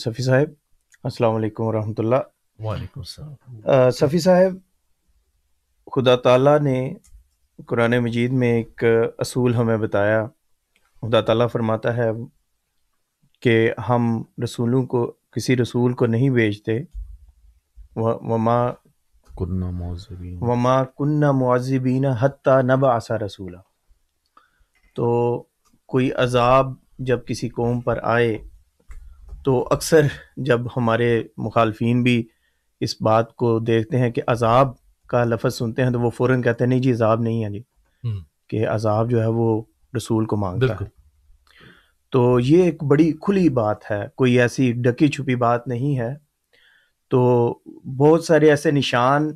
सफ़ी साहब अस्सलाम वरहमतुल्ला वालेकुम सफ़ी साहब खुदा ताला ने कुरान मजीद में एक असूल हमें बताया खुदा तला फरमाता है कि हम रसूलों को किसी रसूल को नहीं भेजते वमा वमा कन्ना मुआजिबीन हती नब आसा रसूला तो कोई अजाब जब किसी कौम पर आए तो अक्सर जब हमारे मुखालफन भी इस बात को देखते हैं कि अजाब का लफ्ज़ सुनते हैं तो वो फौरन कहते हैं नहीं जी अजाब नहीं है जी कि अजाब जो है वो रसूल को मांगता है तो ये एक बड़ी खुली बात है कोई ऐसी डकी छुपी बात नहीं है तो बहुत सारे ऐसे निशान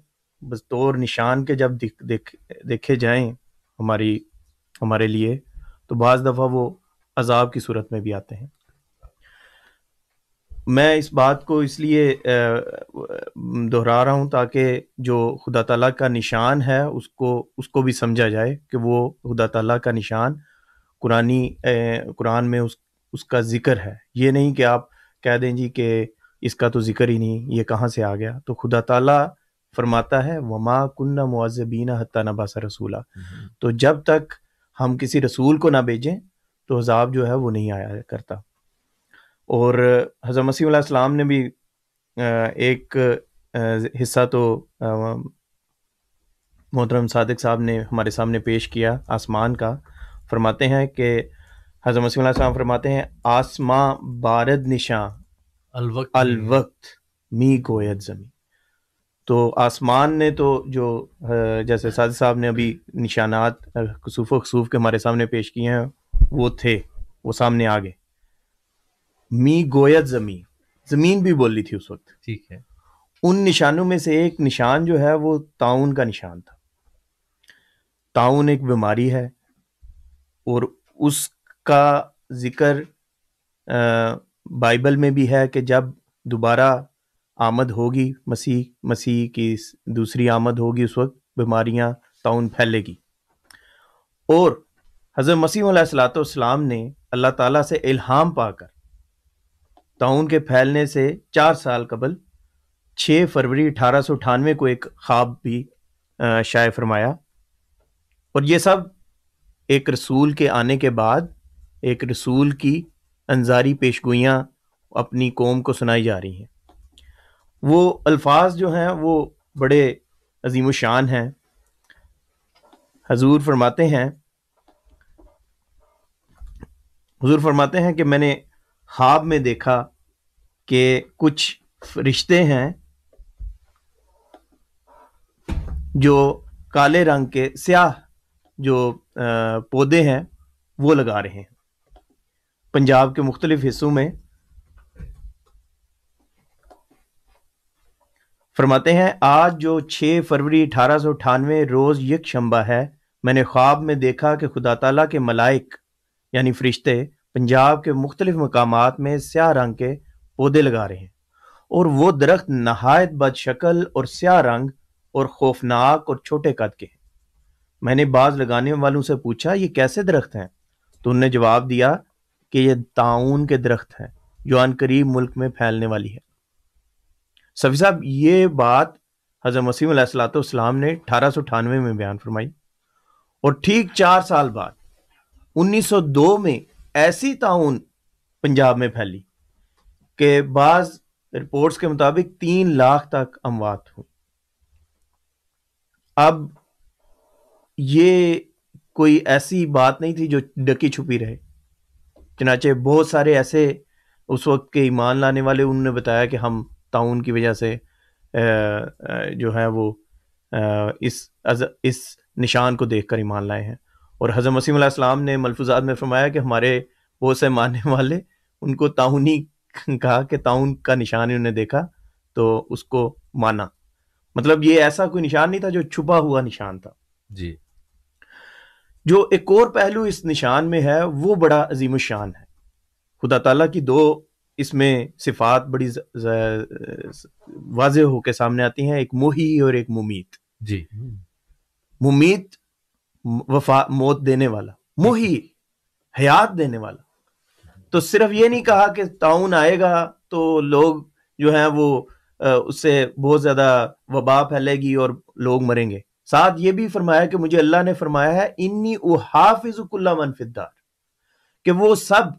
बतौर निशान के जब दिख देख देखे जाएं हमारी हमारे लिए तो बज़ दफ़ा वो अजाब की सूरत में भी आते हैं मैं इस बात को इसलिए दोहरा रहा हूँ ताकि जो खुदा तला का निशान है उसको उसको भी समझा जाए कि वो खुदा तला का निशान कुरानी कुरान में उस उसका ज़िक्र है ये नहीं कि आप कह दें जी कि इसका तो जिक्र ही नहीं ये कहाँ से आ गया तो खुदा ताला फरमाता है वमा कुन्ना मुआजबीना हत्ता नबासा रसूला हम्म। तो जब तक हम किसी रसूल को ना भेजें तो अजाब जो है वो नहीं आया करता और हज़र मसीम ने भी एक हिस्सा तो मोहतरम सदक साहब ने हमारे सामने पेश किया आसमान का फरमाते हैं कि हज़र मसीम फरमाते हैं आसमां बारद निशां अलवक्त अलवक्त मी गोयत जमी तो आसमान ने तो जो जैसे साजिद साहब ने अभी निशानात खसूफ खसूफ के हमारे सामने पेश किए हैं वो थे वो सामने आ गए मी गोयत जमी जमीन भी बोल रही थी उस वक्त ठीक है उन निशानों में से एक निशान जो है वो ताउन का निशान था ताउन एक बीमारी है और उसका जिक्र बाइबल में भी है कि जब दोबारा आमद होगी मसीह मसीह की दूसरी आमद होगी उस वक्त बीमारियां ताउन फैलेगी और हज़रत मसीह सलाम ने अल्लाह ताला से इल्हाम पाकर ताउन के फैलने से चार साल कबल 6 फरवरी अठारह को एक ख्वाब भी शाय फरमाया और ये सब एक रसूल के आने के बाद एक रसूल की अनजारी पेशगोइयाँ अपनी कौम को सुनाई जा रही हैं वो अल्फाज जो हैं वो बड़े अजीम शान हैं हजूर फरमाते हैं हजूर फरमाते हैं कि मैंने ख्वाब में देखा कि कुछ रिश्ते हैं जो काले रंग के स्याह जो पौधे हैं वो लगा रहे हैं पंजाब के मुख्तलिफ़ हिस्सों में फरमाते हैं आज जो 6 फरवरी अठारह रोज़ यक शंबा है मैंने ख्वाब में देखा कि खुदा तला के मलाइक यानी फरिश्ते पंजाब के मुख्तलिफ मकाम में स्याह रंग के पौधे लगा रहे हैं और वो दरख्त नहायत शक्ल और स्याह रंग और खौफनाक और छोटे कद के हैं मैंने बाज लगाने वालों से पूछा ये कैसे दरख्त हैं तो उनने जवाब दिया कि यह ताउन के दरख्त है जो अन करीब मुल्क में फैलने वाली है सफ़ी साहब ये बात हज़रत वसीम सलाम ने अठारह में बयान फरमाई और ठीक चार साल बाद 1902 में ऐसी ताउन पंजाब में फैली के बाद रिपोर्ट्स के मुताबिक तीन लाख तक अमवात हुई अब ये कोई ऐसी बात नहीं थी जो डकी छुपी रहे चनाचे बहुत सारे ऐसे उस वक्त के ईमान लाने वाले उन्होंने बताया कि हम ताउन की वजह से जो है वो इस इस निशान को देख कर ईमान लाए हैं और हज़रत वसीम ने मलफूजात में फरमाया कि हमारे बहुत से मानने वाले उनको ताउनी कहा कि ताउन का निशान ही उन्होंने देखा तो उसको माना मतलब ये ऐसा कोई निशान नहीं था जो छुपा हुआ निशान था जी जो एक और पहलू इस निशान में है वो बड़ा अजीम शान है खुदा तला की दो इसमें सिफात बड़ी वाज होकर सामने आती हैं एक मोही और एक मुमीत जी मुमीत वफा मौत देने वाला मोही हयात देने वाला तो सिर्फ ये नहीं कहा कि ताउन आएगा तो लोग जो हैं वो उससे बहुत ज़्यादा वबा फैलेगी और लोग मरेंगे साथ ये भी फरमाया कि मुझे अल्लाह ने फरमाया है इन्नी उहाफिजुकुल्ला मनफिदार कि वो सब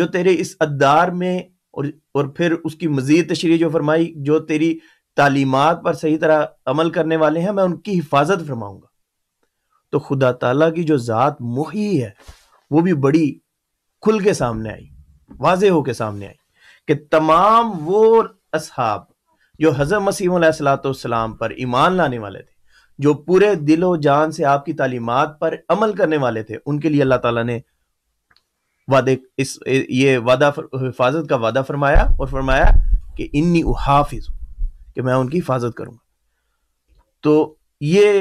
जो तेरे इस अदार में और और फिर उसकी मजीद तशरी जो फरमाई जो तेरी तालीमत पर सही तरह अमल करने वाले हैं मैं उनकी हिफाजत फरमाऊंगा तो खुदा तला की जो ज़ात मुही है वो भी बड़ी खुल के सामने आई वाज हो के सामने आई कि तमाम वो असहाब जो हज़र मसीम सलाम पर ईमान लाने वाले थे जो पूरे दिलो जान से आपकी तालीमत पर अमल करने वाले थे उनके लिए अल्लाह ताला ने वादे इस ये वादा हिफाजत का वादा फरमाया और फरमाया कि इन्नी उहाफिज कि मैं उनकी हिफाजत करूंगा तो ये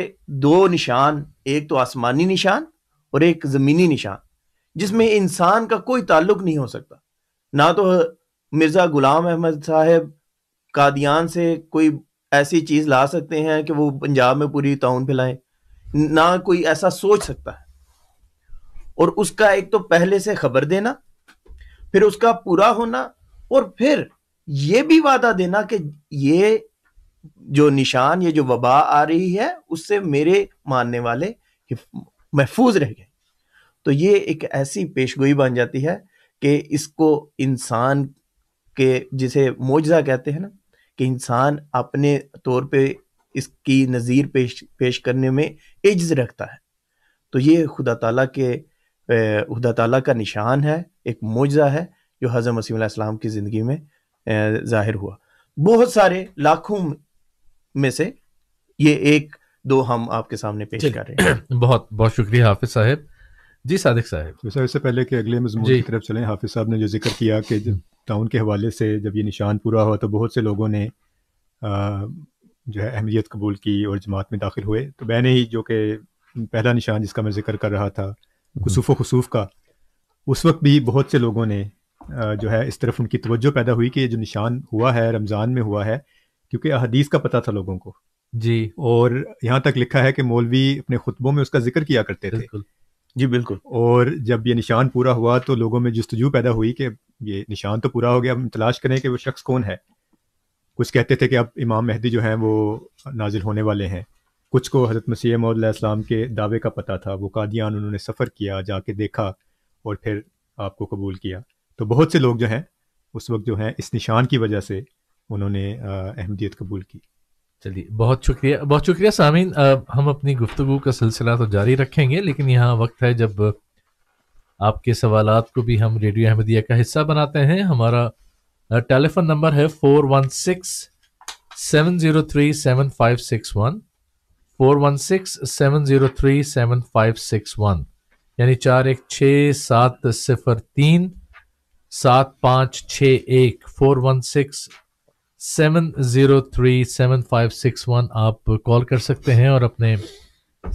दो निशान एक तो आसमानी निशान और एक ज़मीनी निशान जिसमें इंसान का कोई ताल्लुक नहीं हो सकता ना तो मिर्ज़ा गुलाम अहमद साहब कादियान से कोई ऐसी चीज ला सकते हैं कि वो पंजाब में पूरी ताउन फैलाए ना कोई ऐसा सोच सकता है और उसका एक तो पहले से खबर देना फिर उसका पूरा होना और फिर ये भी वादा देना कि ये जो निशान ये जो वबा आ रही है उससे मेरे मानने वाले महफूज रह गए तो ये एक ऐसी पेशगोई बन जाती है कि इसको इंसान के जिसे मोजा कहते हैं ना कि इंसान अपने तौर पे इसकी नज़ीर पेश पेश करने में एज रखता है तो ये खुदा ताला के खुदा ताला का निशान है एक मुआजा है जो हज़र मसीम की ज़िंदगी में ज़ाहिर हुआ बहुत सारे लाखों में से ये एक दो हम आपके सामने पेश कर रहे हैं बहुत बहुत शुक्रिया हाफिज साहब जी सादिक साहब तो सर इससे पहले कि अगले मजमून की तरफ चलें हाफिज साहब ने जो जिक्र किया कि टाउन के हवाले से जब ये निशान पूरा हुआ तो बहुत से लोगों ने आ, जो है अहमियत कबूल की और जमात में दाखिल हुए तो मैंने ही जो कि पहला निशान जिसका मैं जिक्र कर रहा था खसूफ खसूफ का उस वक्त भी बहुत से लोगों ने जो है इस तरफ उनकी तवज्जो पैदा हुई कि ये जो निशान हुआ है रमज़ान में हुआ है क्योंकि अहदीस का पता था लोगों को जी और यहाँ तक लिखा है कि मौलवी अपने खुतबों में उसका जिक्र किया करते थे जी बिल्कुल और जब ये निशान पूरा हुआ तो लोगों में जस्तजू पैदा हुई कि ये निशान तो पूरा हो गया अब तलाश करें कि वो शख्स कौन है कुछ कहते थे कि अब इमाम मेहदी जो हैं वो नाजिल होने वाले हैं कुछ को हज़रत मसीह मौदलाम के दावे का पता था वो कादियान उन्होंने सफ़र किया जाके देखा और फिर आपको कबूल किया तो बहुत से लोग जो हैं उस वक्त जो हैं इस निशान की वजह से उन्होंने अहमदियत कबूल की चलिए बहुत शुक्रिया बहुत शुक्रिया सामिन हम अपनी गुफ्तु का सिलसिला तो जारी रखेंगे लेकिन यहाँ वक्त है जब आपके सवाल को भी हम रेडियो अहमदिया का हिस्सा बनाते हैं हमारा टेलीफोन नंबर है four one six seven zero three seven five six one four one six seven zero three seven five six one यानी चार एक छ सात सिफर तीन सात पाँच छ एक four one six seven zero three seven five six one आप कॉल कर सकते हैं और अपने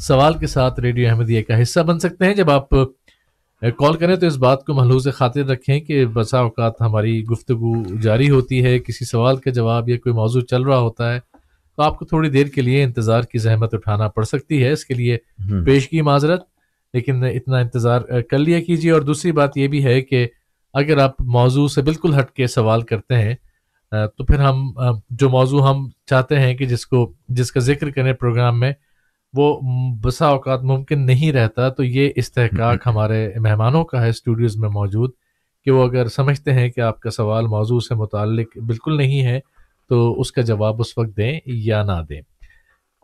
सवाल के साथ रेडियो अहमदिया का हिस्सा बन सकते हैं जब आप कॉल करें तो इस बात को महलूज खातिर रखें कि बसा अवकात हमारी गुफ्तु जारी होती है किसी सवाल का जवाब या कोई मौजू चल रहा होता है तो आपको थोड़ी देर के लिए इंतज़ार की जहमत उठाना पड़ सकती है इसके लिए हम्म। पेश की माजरत लेकिन इतना इंतज़ार कर लिया कीजिए और दूसरी बात यह भी है कि अगर आप मौजू से बिल्कुल हट के सवाल करते हैं तो फिर हम जो मौजू हम चाहते हैं कि जिसको जिसका जिक्र करें प्रोग्राम में वो बसा अवकात मुमकिन नहीं रहता तो ये इस्तेक हमारे मेहमानों का है स्टूडियोज़ में मौजूद कि वो अगर समझते हैं कि आपका सवाल मौजू से मुतक बिल्कुल नहीं है तो उसका जवाब उस वक्त दें या ना दें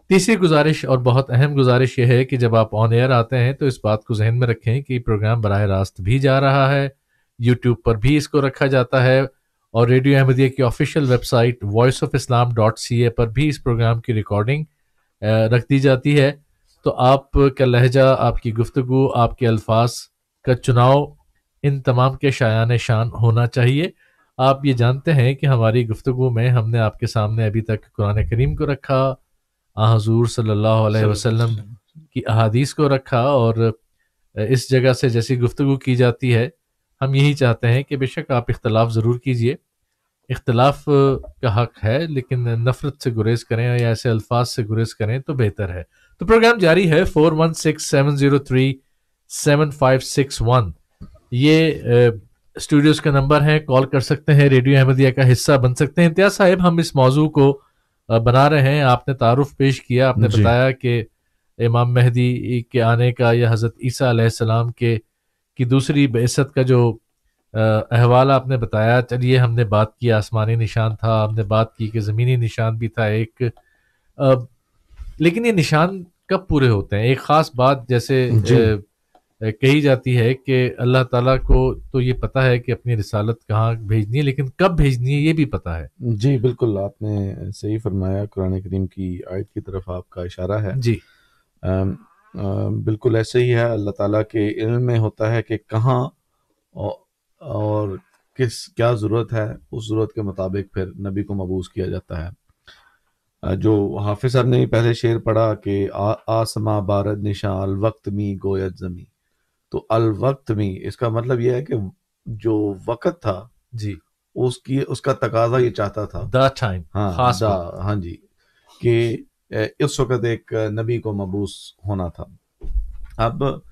तीसरी गुजारिश और बहुत अहम गुजारिश यह है कि जब आप ऑन एयर आते हैं तो इस बात को जहन में रखें कि प्रोग्राम बरह रास्त भी जा रहा है यूट्यूब पर भी इसको रखा जाता है और रेडियो अहमदिया की official website voice of Islam dot C A पर भी इस प्रोग्राम की रिकॉर्डिंग रख दी जाती है तो आपका लहजा आपकी गुफ्तु आपके अल्फाज का चुनाव इन तमाम के शायन शान होना चाहिए आप ये जानते हैं कि हमारी गुफ्तु में हमने आपके सामने अभी तक कुरान करीम को रखा हजूर सल्लल्लाहु अलैहि की अहादीस को रखा और इस जगह से जैसी गुफ्तु की जाती है हम यही चाहते हैं कि बेशक आप इख्तलाफ ज़रूर कीजिए इख्तलाफ का हक है लेकिन नफरत से गुरेज करें या ऐसे अल्फाज से गुरेज करें तो बेहतर है तो प्रोग्राम जारी है four one six seven zero three seven five six one ये स्टूडियोज़ का नंबर है कॉल कर सकते हैं रेडियो अहमदिया का हिस्सा बन सकते हैं इम्तिया साहिब हम इस मौजू को बना रहे हैं आपने तारुफ पेश किया आपने बताया कि इमाम महदी के आने का या हज़रत ईसा के की दूसरी बेसत का जो अहवाल आपने बताया चलिए हमने बात की आसमानी निशान था हमने बात की कि ज़मीनी निशान भी था एक आ, लेकिन ये निशान कब पूरे होते हैं एक ख़ास बात जैसे कही जाती है कि अल्लाह ताला को तो ये पता है कि अपनी रिसालत कहाँ भेजनी है लेकिन कब भेजनी है ये भी पता है जी बिल्कुल आपने सही फरमाया कुरान करीम की आयत की तरफ आपका इशारा है जी आ, आ, बिल्कुल ऐसे ही है अल्लाह ताला के इल्म में होता है कि कहाँ और किस क्या ज़रूरत है उस ज़रूरत के मुताबिक फिर नबी को मबूस किया जाता है जो हाफि साहब ने पहले शेर पढ़ा कि आसमा भारत निशा अलवक्त मी गोयत जमी तो अलवक्त मी इसका मतलब यह है कि जो वक्त था जी उसकी उसका तकाजा ये चाहता था द टाइम हाँ खास दा, हाँ जी कि इस वक्त एक नबी को मबूस होना था अब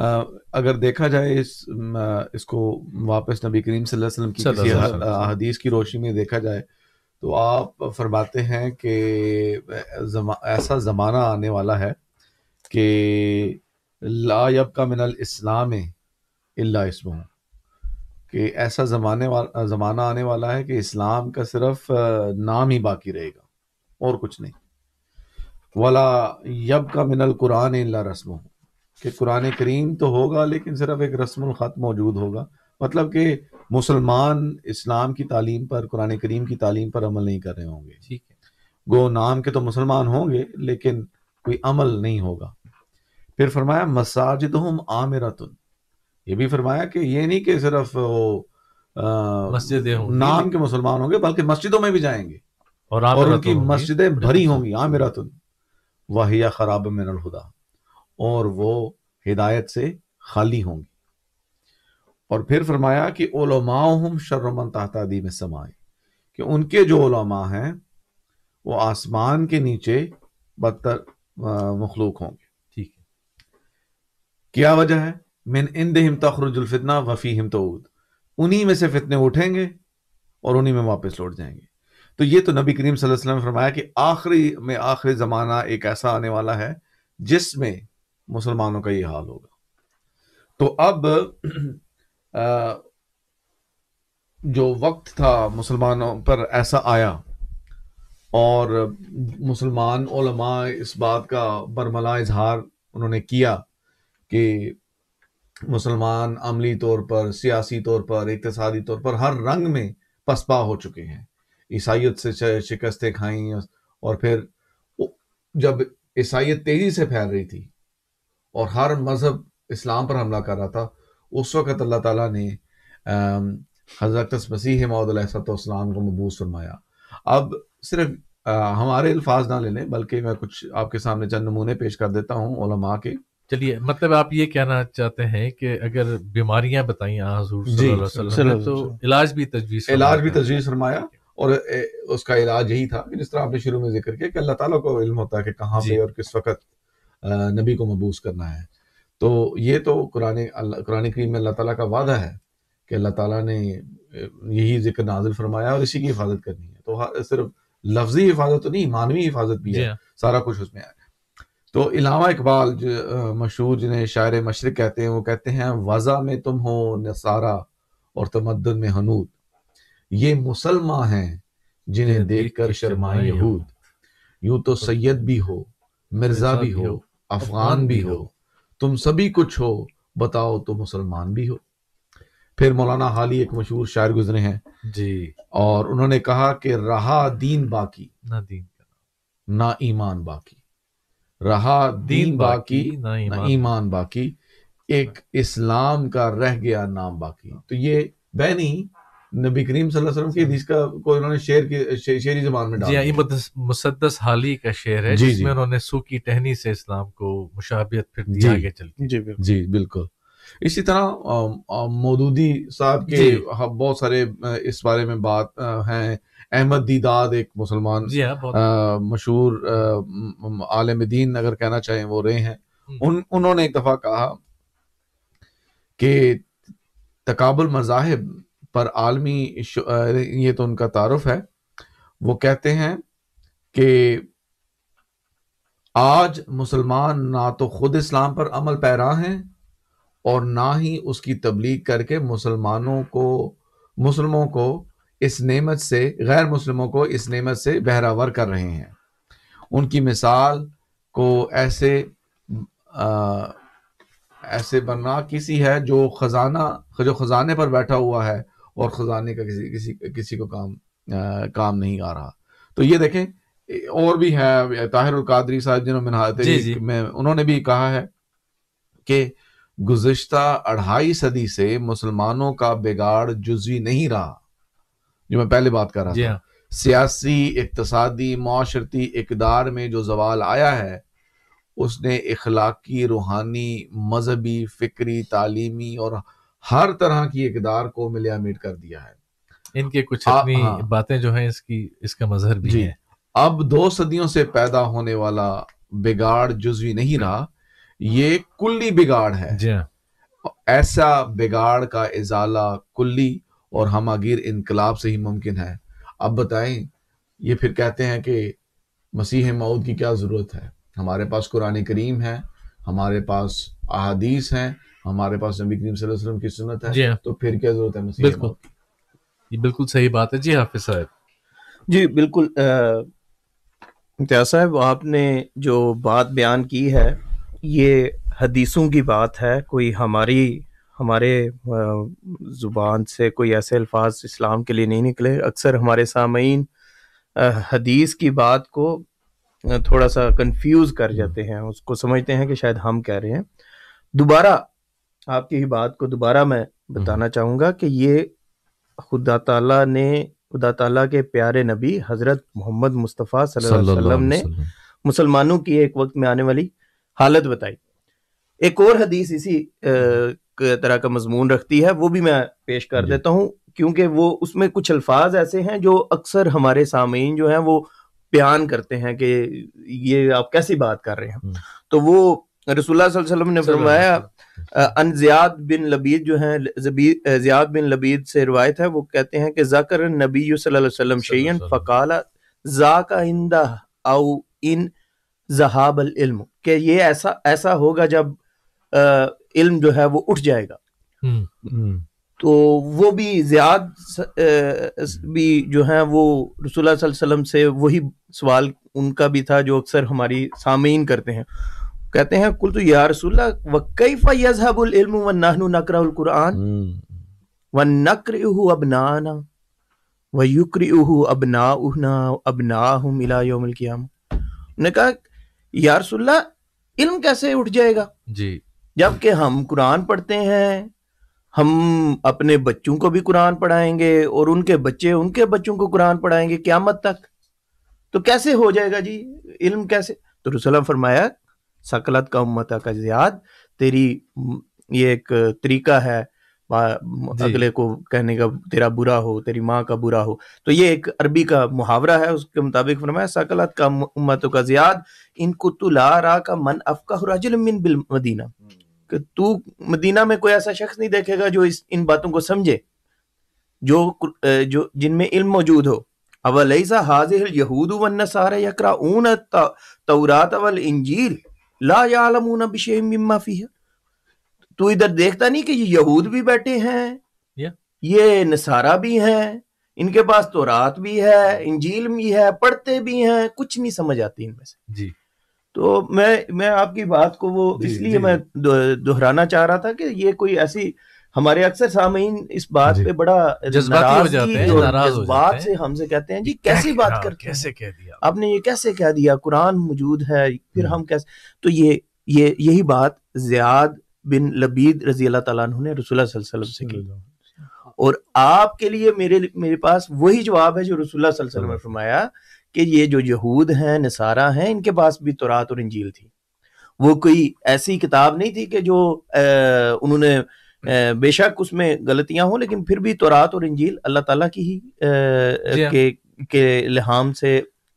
अगर देखा जाए इस इसको वापस नबी करीम वसल्लम की किसी हदीस की रोशनी में देखा जाए तो आप फरमाते हैं कि जमा, ऐसा ज़माना आने वाला है कि लायब का मिनल इस्लाम इल्ला इसम कि ऐसा ज़माने वाला ज़माना आने वाला है कि इस्लाम का सिर्फ नाम ही बाकी रहेगा और कुछ नहीं वाला यब का मिनल कुरान इल्ला रस्म कि कुरान करीम तो होगा लेकिन सिर्फ एक रस्म ख़त मौजूद होगा मतलब कि मुसलमान इस्लाम की तालीम पर कुरान करीम की तालीम पर अमल नहीं कर रहे होंगे ठीक है गो नाम के तो मुसलमान होंगे लेकिन कोई अमल नहीं होगा फिर फरमाया मसाजिद हम आमिरतुन ये भी फरमाया कि ये नहीं कि सिर्फ वो मस्जिद नाम के मुसलमान होंगे बल्कि मस्जिदों में भी जाएंगे और, और उनकी मस्जिदें भरी होंगी आमिरतुन वाहिया खराब मिनल खुदा और वो हिदायत से खाली होंगी और फिर फरमाया कि ओलमाओं शर्रमन तहतादी में समाए कि उनके जो ओलमा हैं वो आसमान के नीचे बदतर मखलूक होंगे ठीक है क्या वजह है मिन इंद हिम तखरजुलफितना वफ़ी हिम तऊद उन्हीं में से फितने उठेंगे और उन्हीं में वापस लौट जाएंगे तो ये तो नबी करीम वसल्लम ने फरमाया कि आखिरी में आखिरी ज़माना एक ऐसा आने वाला है जिसमें मुसलमानों का ये हाल होगा तो अब आ, जो वक्त था मुसलमानों पर ऐसा आया और मुसलमान इस बात का बरमला इजहार उन्होंने किया कि मुसलमान अमली तौर पर सियासी तौर पर इकतसादी तौर पर हर रंग में पसपा हो चुके हैं ईसाइत से शिकस्तें खाई और फिर जब ईसाइत तेज़ी से फैल रही थी और हर मज़हब इस्लाम पर हमला कर रहा था उस वक़्त अल्लाह ताला ने हज़रत मसीह मौदलाम को मबूस फरमाया अब सिर्फ हमारे अल्फाज ना ले लें बल्कि मैं कुछ आपके सामने चंद नमूने पेश कर देता हूँ के चलिए मतलब आप ये कहना चाहते हैं कि अगर बीमारियां बताई हाँ, हजूर तो इलाज भी तजवीज इलाज भी तजवीज फरमाया और उसका इलाज यही था जिस तरह आपने शुरू में जिक्र किया कि अल्लाह ताला को इल्म होता है कि कहाँ पे और किस वक्त नबी को मबूस करना है तो ये तो कुरान करीम में अल्लाह ताला का वादा है कि अल्लाह ताला ने यही जिक्र नाजिल फरमाया और इसी की हिफाजत करनी है तो सिर्फ लफ्जी हिफाजत तो नहीं मानवी हिफाजत भी है हाँ। सारा कुछ उसमें है तो इलामा इकबाल जो मशहूर जिन्हें शायर मशरक कहते हैं वो कहते हैं वज़ा में तुम हो नसारा और तमदन में हनूद ये मुसलमान हैं जिन्हें देख कर शर्मा यहूद यूं तो सैयद भी हो मिर्जा भी हो अफगान भी हो तुम सभी कुछ हो बताओ तो मुसलमान भी हो फिर मौलाना हाली एक मशहूर शायर गुजरे हैं जी और उन्होंने कहा कि रहा दीन बाकी ना दीन ना ईमान बाकी रहा दीन, दीन बाकी, बाकी ना ईमान बाकी एक इस्लाम का रह गया नाम बाकी तो ये बहनी नबी करीम वसल्लम की हदीस का को इन्होंने शेर की शे, शेरी जबान में हाँ, डाला जी मुसद्दस हाली का शेर है जिसमें उन्होंने सूखी टहनी से इस्लाम को मुशाबियत फिर दिया आगे चल जी बिल्कुल जी बिल्कुल इसी तरह मौदूदी साहब के बहुत सारे इस बारे में बात हैं अहमद दीदाद एक मुसलमान हाँ, मशहूर आलम दीन अगर कहना चाहें वो रहे हैं हम्म। उन उन्होंने एक दफ़ा कहा कि तकाबुल मजाहब पर आलमी ये तो उनका तारफ है वो कहते हैं कि आज मुसलमान ना तो खुद इस्लाम पर अमल पैरा हैं और ना ही उसकी तबलीग करके मुसलमानों को मुसलमों को इस नेमत से गैर मुसलमों को इस नेमत से बहरावर कर रहे हैं उनकी मिसाल को ऐसे आ, ऐसे बनना किसी है जो खजाना जो खजाने पर बैठा हुआ है और ख़जाने का किसी किसी किसी को काम आ, काम नहीं आ रहा तो ये देखें और भी है ताहिर कादरी साहब जिन्होंने में उन्होंने भी कहा है कि गुज्त अढ़ाई सदी से मुसलमानों का बिगाड़ जुजी नहीं रहा जो मैं पहले बात कर रहा था हाँ। सियासी इकतसादी माशरती इकदार में जो जवाल आया है उसने इखलाकी रूहानी मजहबी फिक्री तालीमी और हर तरह की इकदार को मिलिया अमीट कर दिया है इनके कुछ अपनी हाँ, बातें जो है इसकी इसका मजहर भी जी, है अब दो सदियों से पैदा होने वाला बिगाड़ जुजवी नहीं रहा ये कुल्ली बिगाड़ है जी हाँ। ऐसा बिगाड़ का इजाला कुल्ली और हमागिर इनकलाब से ही मुमकिन है अब बताएं ये फिर कहते हैं कि मसीह मऊद की क्या ज़रूरत है हमारे पास कुरान करीम है हमारे पास अहादीस हैं हमारे पास नबी करीम वसल्लम की सुन्नत है जी हाँ। तो फिर क्या जरूरत है मसीह बिल्कुल ये बिल्कुल सही बात है जी हाफिज साहब जी बिल्कुल इम्तियाज साहब आपने जो बात बयान की है ये हदीसों की बात है कोई हमारी हमारे ज़ुबान से कोई ऐसे अल्फाज इस्लाम के लिए नहीं निकले अक्सर हमारे सामीन हदीस की बात को थोड़ा सा कंफ्यूज कर जाते हैं उसको समझते हैं कि शायद हम कह रहे हैं दोबारा आपकी ही बात को दोबारा मैं बताना हम्म। चाहूँगा कि ये खुदा ताला ने खुदा ताला के प्यारे नबी हज़रत मोहम्मद मुस्तफ़ा वसल्लम ने मुसलमानों की एक वक्त में आने वाली हालत बताई एक और हदीस इसी तरह का मजमून रखती है वो भी मैं पेश कर देता हूँ क्योंकि वो उसमें कुछ अल्फाज ऐसे हैं जो अक्सर हमारे सामीन जो हैं वो बयान करते हैं कि ये आप कैसी बात कर रहे हैं हम्म। तो वो रसूलुल्लाह ने फरमाया अनजियाद बिन लबीद जो जियाद बिन लबीद से है वो कहते हैं कि नबी शैन फ़काला इंदा आउ इन इल्म ये ऐसा ऐसा होगा जब आ, इल्म जो है वो उठ जाएगा हम्म। हम्म। तो वो भी ज्याद भी जो है वो रसुल्ला वसल्लम से वही सवाल उनका भी था जो अक्सर हमारी सामीन करते हैं कहते हैं कुल तो या यजहबुल इल्म व नहनु कुरान हम्म। व अबनाना व अबनाउना अबनाहुम इला यौमिल कियाम ने कहा इल्म कैसे उठ जाएगा जी जबकि हम कुरान पढ़ते हैं हम अपने बच्चों को भी कुरान पढ़ाएंगे और उनके बच्चे उनके बच्चों को कुरान पढ़ाएंगे क्यामत तक तो कैसे हो जाएगा जी इल्म कैसे तो रसोल्ला फरमाया सकलत का उम्मत का जिहाद तेरी ये एक तरीका है अगले को कहने का तेरा बुरा हो तेरी माँ का बुरा हो तो ये एक अरबी का मुहावरा है उसके मुताबिक फरमाया सकलत का उम्मत का जियाद इनको तू ला रा का मन अफका मिन बिल मदीना कि तू मदीना में कोई ऐसा शख्स नहीं देखेगा जो इस इन बातों को समझे जो जो जिनमें इल्म मौजूद हो अवलैसा हाजिर यहूद वन नसारा यकरा ऊन तौरात अवल इंजील ला यालमूना बिशे मिम्मा फीहा तू तो इधर देखता नहीं कि ये यहूद भी बैठे हैं ये नसारा भी हैं इनके पास तो रात भी है इंजील भी है पढ़ते भी हैं कुछ नहीं समझ आती इनमें से जी तो मैं मैं आपकी बात को वो इसलिए मैं दोहराना चाह रहा था कि ये कोई ऐसी हमारे अक्सर सामीन इस बात पे बड़ा जज्बाती हो जाते हैं नाराज हो बात से हमसे कहते हैं जी कैसी बात कर कैसे कह दिया आपने ये कैसे कह दिया कुरान मौजूद है फिर हम्म। हम कैसे तो ये ये यही बात ज्याद बिन लबीद रजी अल्लाह तला ने रसूल रसुल्ला से की और आपके लिए मेरे मेरे पास वही जवाब है जो रसूल रसुल्ला ने फरमाया कि ये जो यहूद हैं नसारा हैं इनके पास भी तौरात और इंजील थी वो कोई ऐसी किताब नहीं थी कि जो उन्होंने बेशक उसमें गलतियां हो लेकिन फिर भी तोरात और इंजील अल्लाह ताला की ही हाँ। के के लिहाम से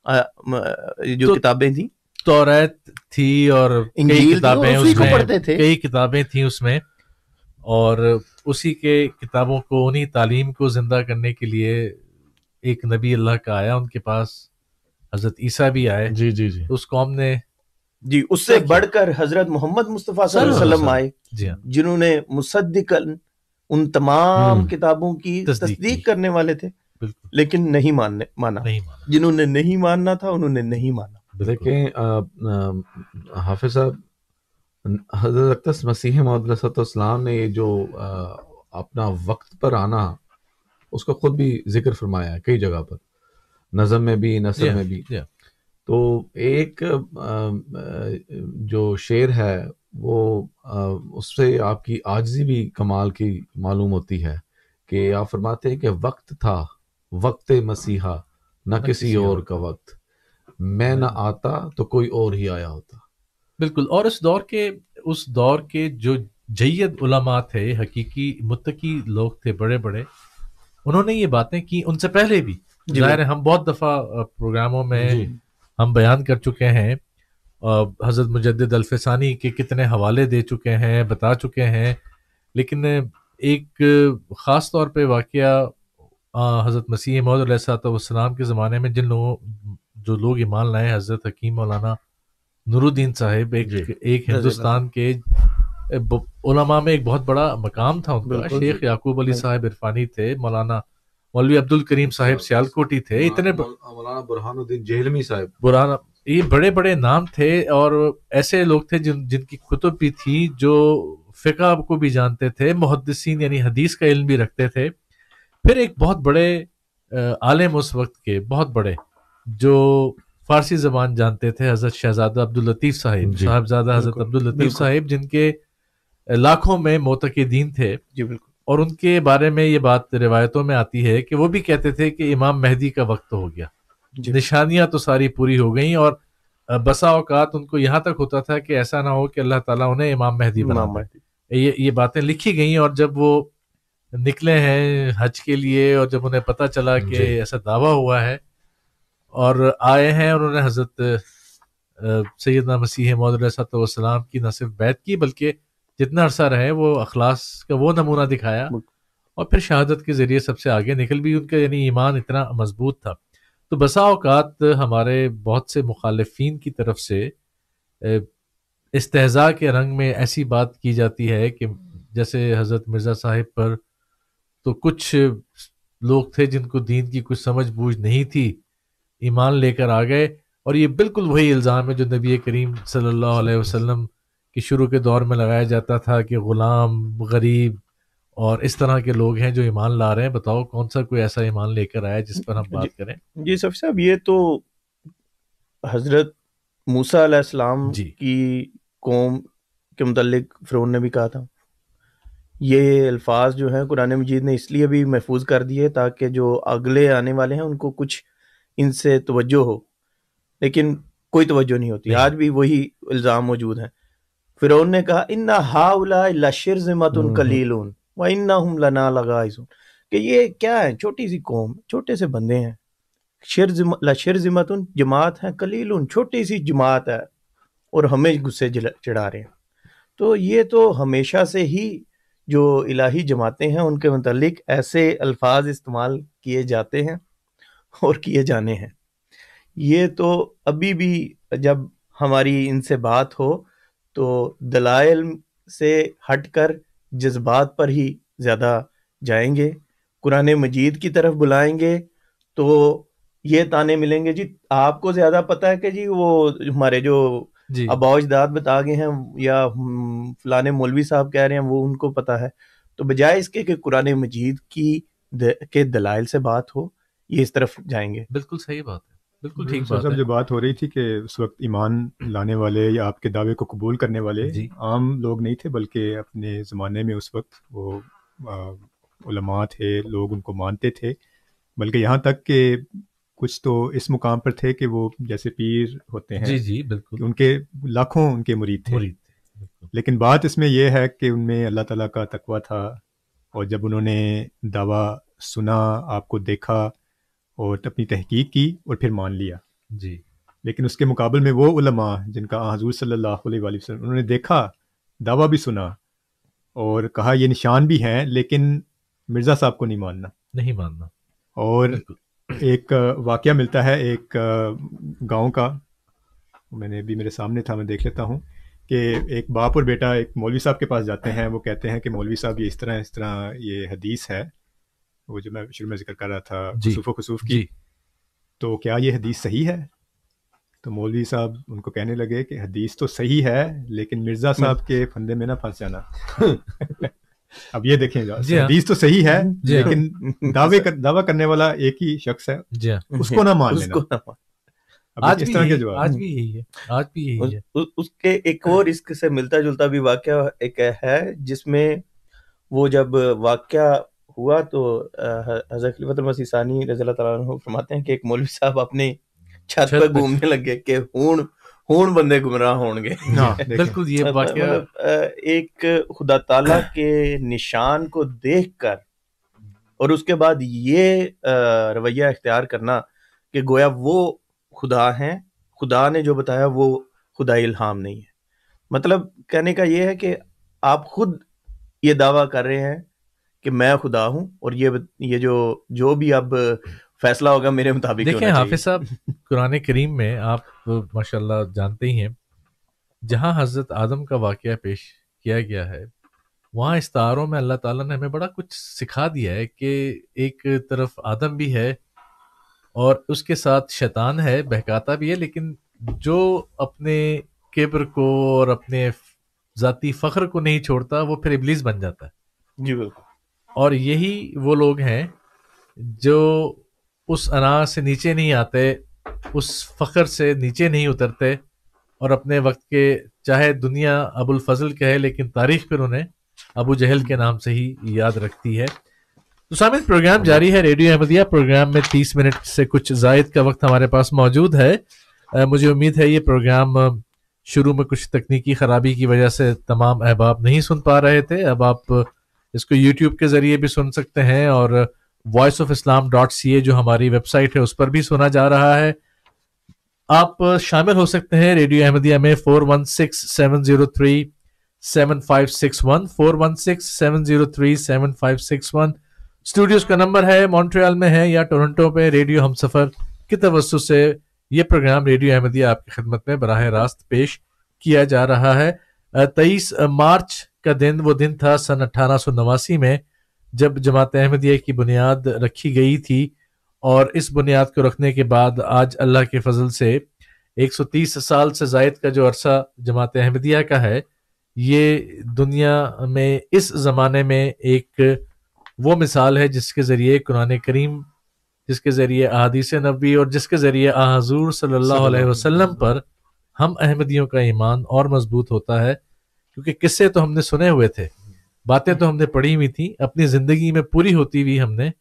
जो तो, किताबें थी तोरत थी और इंजील किताबें उसमें पढ़ते थे कई किताबें थी उसमें और उसी के किताबों को उन्हीं तालीम को जिंदा करने के लिए एक नबी अल्लाह का आया उनके पास हजरत ईसा भी आए जी जी जी उस कौम ने जी उससे बढ़कर हजरत मोहम्मद मुस्तफ़ा वसल्लम आए हाँ। जिन्होंने मुसद्दिकन उन तमाम हम्म। किताबों की तस्दीक करने वाले थे लेकिन नहीं मानने माना जिन्होंने नहीं मानना था उन्होंने नहीं माना देखें हाफिज साहब हजरत मसीह मदसतम ने जो आ, अपना वक्त पर आना उसको खुद भी जिक्र फरमाया कई जगह पर नज़म में भी नसर में भी तो एक जो शेर है वो उससे आपकी आजजी भी कमाल की मालूम होती है कि हाँ। आप फरमाते हैं कि वक्त था वक्त मसीहा न किसी और का वक्त मैं ना हाँ। आता तो कोई और ही आया होता बिल्कुल और इस दौर के उस दौर के जो जैद उलमा थे हकीकी मुतकी लोग थे बड़े बड़े उन्होंने ये बातें की उनसे पहले भी जाहिर है हम बहुत दफ़ा प्रोग्रामों में हम बयान कर चुके हैं हज़रत मुजद अल्फ़ानी के कितने हवाले दे चुके हैं बता चुके हैं लेकिन एक ख़ास तौर पे वाक़ हज़रत मसीह मौदसलाम के ज़माने में जिन लोगों जो लोग ईमान लाए हज़रत हकीम मौलाना नूरुद्दीन साहेब एक एक हिंदुस्तान के उलमा में एक बहुत बड़ा मकाम था उनका शेख याकूब अली हाँ। साहेब इरफानी थे मौलाना मौलवी अब्दुल करीम साहब हाँ, सियालकोटी थे हाँ, इतने मौलाना बुरहानुद्दीन जेहलमी साहब बुरहाना ये बड़े बड़े नाम थे और ऐसे लोग थे जिन जिनकी कुतुब भी थी जो फ़िका को भी जानते थे मुहदसिन यानी हदीस का इल्म भी रखते थे फिर एक बहुत बड़े आलम उस वक्त के बहुत बड़े जो फारसी जबान जानते थे हज़रत शहजादा अब्दुल लतीफ़ साहिब साहबजादा हज़रत अब्दुल लतीफ़ साहिब जिनके लाखों में मोतकदीन थे जी बिल्कुल और उनके बारे में ये बात रिवायतों में आती है कि वो भी कहते थे कि इमाम मेहदी का वक्त हो गया निशानियां तो सारी पूरी हो गई और बसा औकात उनको यहाँ तक होता था कि ऐसा ना हो कि अल्लाह ताला उन्हें इमाम मेहदी बना ये ये बातें लिखी गई और जब वो निकले हैं हज के लिए और जब उन्हें पता चला कि ऐसा दावा हुआ है और आए हैं और उन्होंने हजरत सैदना मसीह मौदसलाम की न सिर्फ बैत की बल्कि जितना अरसा रहे वो अखलास का वो नमूना दिखाया और फिर शहादत के ज़रिए सबसे आगे निकल भी उनका यानी ईमान इतना मजबूत था तो बसा अवकात हमारे बहुत से मुखालफन की तरफ से इस इसतजा के रंग में ऐसी बात की जाती है कि जैसे हज़रत मिर्ज़ा साहिब पर तो कुछ लोग थे जिनको दीन की कुछ समझ बूझ नहीं थी ईमान लेकर आ गए और ये बिल्कुल वही इल्ज़ाम है जो नबी करीम सल्लल्लाहु अलैहि वसल्लम कि शुरू के दौर में लगाया जाता था कि ग़ुलाम गरीब और इस तरह के लोग हैं जो ईमान ला रहे हैं बताओ कौन सा कोई ऐसा ईमान लेकर आया जिस पर हम बात करें जी सफ़ी साहब ये तो हज़रत मूसा अलैहिस्सलाम की कौम के मतलब फ़िरौन ने भी कहा था ये अल्फाज जो हैं कुरान मजीद ने इसलिए भी महफूज कर दिए ताकि जो अगले आने वाले हैं उनको कुछ इनसे तवज्जो हो लेकिन कोई तवज्जो नहीं होती आज भी वही इल्ज़ाम मौजूद हैं फिर ने कहा इन्ना हाउला शिरजमत हम्म। कलीलून व इन्ना लना कि ये क्या है छोटी सी कौम छोटे से बंदे हैं शिरजम शिरजमत जमात है कलीलून छोटी सी जमात है और हमें गुस्से चढ़ा रहे हैं तो ये तो हमेशा से ही जो इलाही जमाते हैं उनके मतलब ऐसे अल्फाज इस्तेमाल किए जाते हैं और किए जाने हैं ये तो अभी भी जब हमारी इनसे बात हो तो दलाइल से हट कर जज्बात पर ही ज़्यादा जाएंगे कुरान मजीद की तरफ बुलाएंगे तो ये ताने मिलेंगे जी आपको ज़्यादा पता है कि जी वो हमारे जो अबाजदाद बता गए हैं या फलाने मौलवी साहब कह रहे हैं वो उनको पता है तो बजाय इसके कि कुरान मजीद की द, के दलाइल से बात हो ये इस तरफ जाएंगे बिल्कुल सही बात है बिल्कुल हम्म। ठीक बात है जो बात हो रही थी कि उस वक्त ईमान लाने वाले या आपके दावे को कबूल करने वाले आम लोग नहीं थे बल्कि अपने ज़माने में उस वक्त वो उलमा थे लोग उनको मानते थे बल्कि यहाँ तक कि कुछ तो इस मुकाम पर थे कि वो जैसे पीर होते हैं जी जी बिल्कुल उनके लाखों उनके मुरीद थे मुरीद थे लेकिन बात इसमें यह है कि उनमें अल्लाह ताला का तकवा था और जब उन्होंने दावा सुना आपको देखा और अपनी तहकीक की और फिर मान लिया जी लेकिन उसके मुकाबले में वो उलमा जिनका हजूर सल्लल्लाहु अलैहि वसल्लम उन्होंने देखा दावा भी सुना और कहा ये निशान भी हैं लेकिन मिर्ज़ा साहब को नहीं मानना नहीं मानना और एक वाक़ मिलता है एक गांव का मैंने भी मेरे सामने था मैं देख लेता हूँ कि एक बाप और बेटा एक मौलवी साहब के पास जाते हैं वो कहते हैं कि मौलवी साहब ये इस तरह इस तरह ये हदीस है वो जो मैं शुरू में जिक्र कर रहा था खसूफ खसूफ की तो क्या ये हदीस सही है तो मौलवी साहब उनको कहने लगे कि हदीस तो सही है लेकिन मिर्जा साहब के फंदे में ना फंस जाना अब ये देखें हाँ। हदीस तो सही है हाँ। लेकिन दावे कर, दावा करने वाला एक ही शख्स है हाँ। उसको ना मान लेना आज के यही, आज भी यही है आज भी यही उस, है उसके एक और इसके से मिलता जुलता भी वाक्य एक है जिसमें वो जब वाक्य हुआ तो हज़रत खलीफत मसीसानी रजी अल्लाह फरमाते हैं कि एक मौलवी साहब अपने छत पर घूमने लग गए कि हूं हूं बंदे गुमराह हो गए हाँ, बिल्कुल ये वाकया मतलब, एक खुदा ताला के निशान को देखकर और उसके बाद ये रवैया अख्तियार करना कि गोया वो खुदा हैं खुदा ने जो बताया वो खुदा इल्हाम नहीं है मतलब कहने का ये है कि आप खुद ये दावा कर रहे हैं कि मैं खुदा हूँ और ये ये जो जो भी अब फैसला होगा मेरे मुताबिक देखें हाफिज साहब कुरान करीम में आप माशाल्लाह जानते ही हैं जहां हज़रत आदम का वाक़ पेश किया गया है वहां इस तारों में अल्लाह ताला ने हमें बड़ा कुछ सिखा दिया है कि एक तरफ आदम भी है और उसके साथ शैतान है बहकाता भी है लेकिन जो अपने केबर को और अपने ज़ाती फ़ख्र को नहीं छोड़ता वो फिर इबलीस बन जाता है जी बिल्कुल और यही वो लोग हैं जो उस अनाज से नीचे नहीं आते उस फ़ख्र से नीचे नहीं उतरते और अपने वक्त के चाहे दुनिया अबुल फजल कहे लेकिन तारीख पर उन्हें अबू जहल के नाम से ही याद रखती है तो सामिद प्रोग्राम जारी है रेडियो अहमदिया प्रोग्राम में तीस मिनट से कुछ जायद का वक्त हमारे पास मौजूद है आ, मुझे उम्मीद है ये प्रोग्राम शुरू में कुछ तकनीकी ख़राबी की वजह से तमाम अहबाब नहीं सुन पा रहे थे अब आप इसको यूट्यूब के जरिए भी सुन सकते हैं और voice of Islam dot C A जो हमारी वेबसाइट है उस पर भी सुना जा रहा है आप शामिल हो सकते हैं रेडियो अहमदिया में four one six seven zero three seven five six one four one six seven zero three seven five six one studios का नंबर है मॉन्ट्रियल में है या टोरंटो पे रेडियो हम सफर की तवस्तु से ये प्रोग्राम रेडियो अहमदिया आपकी खिदमत में बरह रास्त पेश किया जा रहा है तेईस मार्च का दिन वो दिन था सन अट्ठारह में जब जमात अहमदिया की बुनियाद रखी गई थी और इस बुनियाद को रखने के बाद आज अल्लाह के फजल से 130 साल से जायद का जो अरसा जमात अहमदिया का है ये दुनिया में इस ज़माने में एक वो मिसाल है जिसके ज़रिए कुरान करीम जिसके ज़रिए अहादीस नबी और जिसके ज़रिए हजूर सल्लल्लाहु अलैहि वसल्लम पर हम अहमदियों का ईमान और मजबूत होता है क्योंकि किस्से तो हमने सुने हुए थे बातें तो हमने पढ़ी हुई थी अपनी जिंदगी में पूरी होती हुई हमने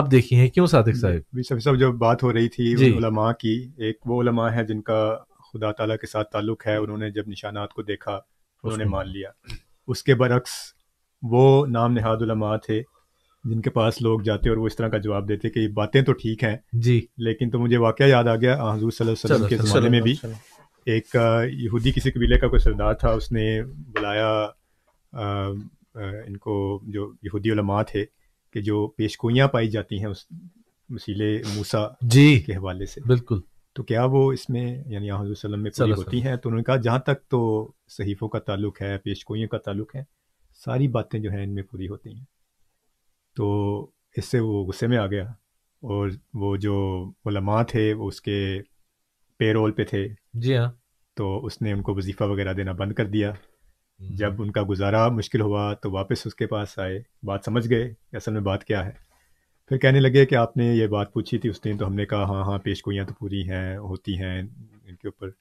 अब देखी है क्यों सादिक साहब सब सब जब बात हो रही थी उलमा की एक वो उलमा है जिनका खुदा ताला के साथ ताल्लुक है उन्होंने जब निशानात को देखा उन्होंने मान लिया उसके बरक्स वो नाम नहाद उलमा थे जिनके पास लोग जाते और वो इस तरह का जवाब देते कि बातें तो ठीक हैं जी लेकिन तो मुझे वाक़ याद आ गया हजूर सल्लल्लाहु अलैहि वसल्लम के ज़माने में भी एक यहूदी किसी कबीले का कोई सरदार था उसने बुलाया आ, इनको जो यहूदी यहूदीमा थे कि जो पेशगोइयाँ पाई जाती हैं उस मसीले मूसा जी के हवाले से बिल्कुल तो क्या वो इसमें यानी हजूर वसल्लम में पूरी होती हैं तो उन्होंने कहा जहाँ तक तो सहीफ़ों का ताल्लुक है पेशगोइयों का ताल्लुक है सारी बातें जो हैं इनमें पूरी होती हैं तो इससे वो गुस्से में आ गया और वो जो उलमा थे वो उसके पेरोल पे थे जी हाँ तो उसने उनको वजीफ़ा वगैरह देना बंद कर दिया हम्म। जब उनका गुजारा मुश्किल हुआ तो वापस उसके पास आए बात समझ गए असल में बात क्या है फिर कहने लगे कि आपने ये बात पूछी थी उस दिन तो हमने कहा हाँ हाँ पेशगोइयाँ तो पूरी हैं होती हैं इनके ऊपर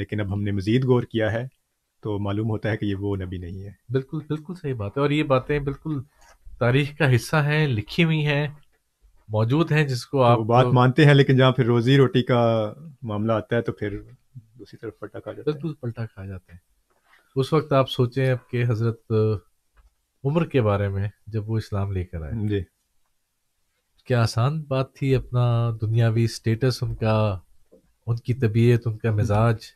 लेकिन अब हमने मज़ीद गौर किया है तो मालूम होता है कि ये वो नबी नहीं है बिल्कुल बिल्कुल सही बात है और ये बातें बिल्कुल तारीख का हिस्सा हैं लिखी हुई हैं मौजूद हैं जिसको तो आप तो बात तो, मानते हैं लेकिन जहाँ फिर रोजी रोटी का मामला आता है तो फिर दूसरी तरफ पलटा खा जाता है पलटा खा जाते हैं उस वक्त आप सोचें आपके हजरत उम्र के बारे में जब वो इस्लाम लेकर आए जी क्या आसान बात थी अपना दुनियावी स्टेटस उनका उनकी तबीयत उनका मिजाज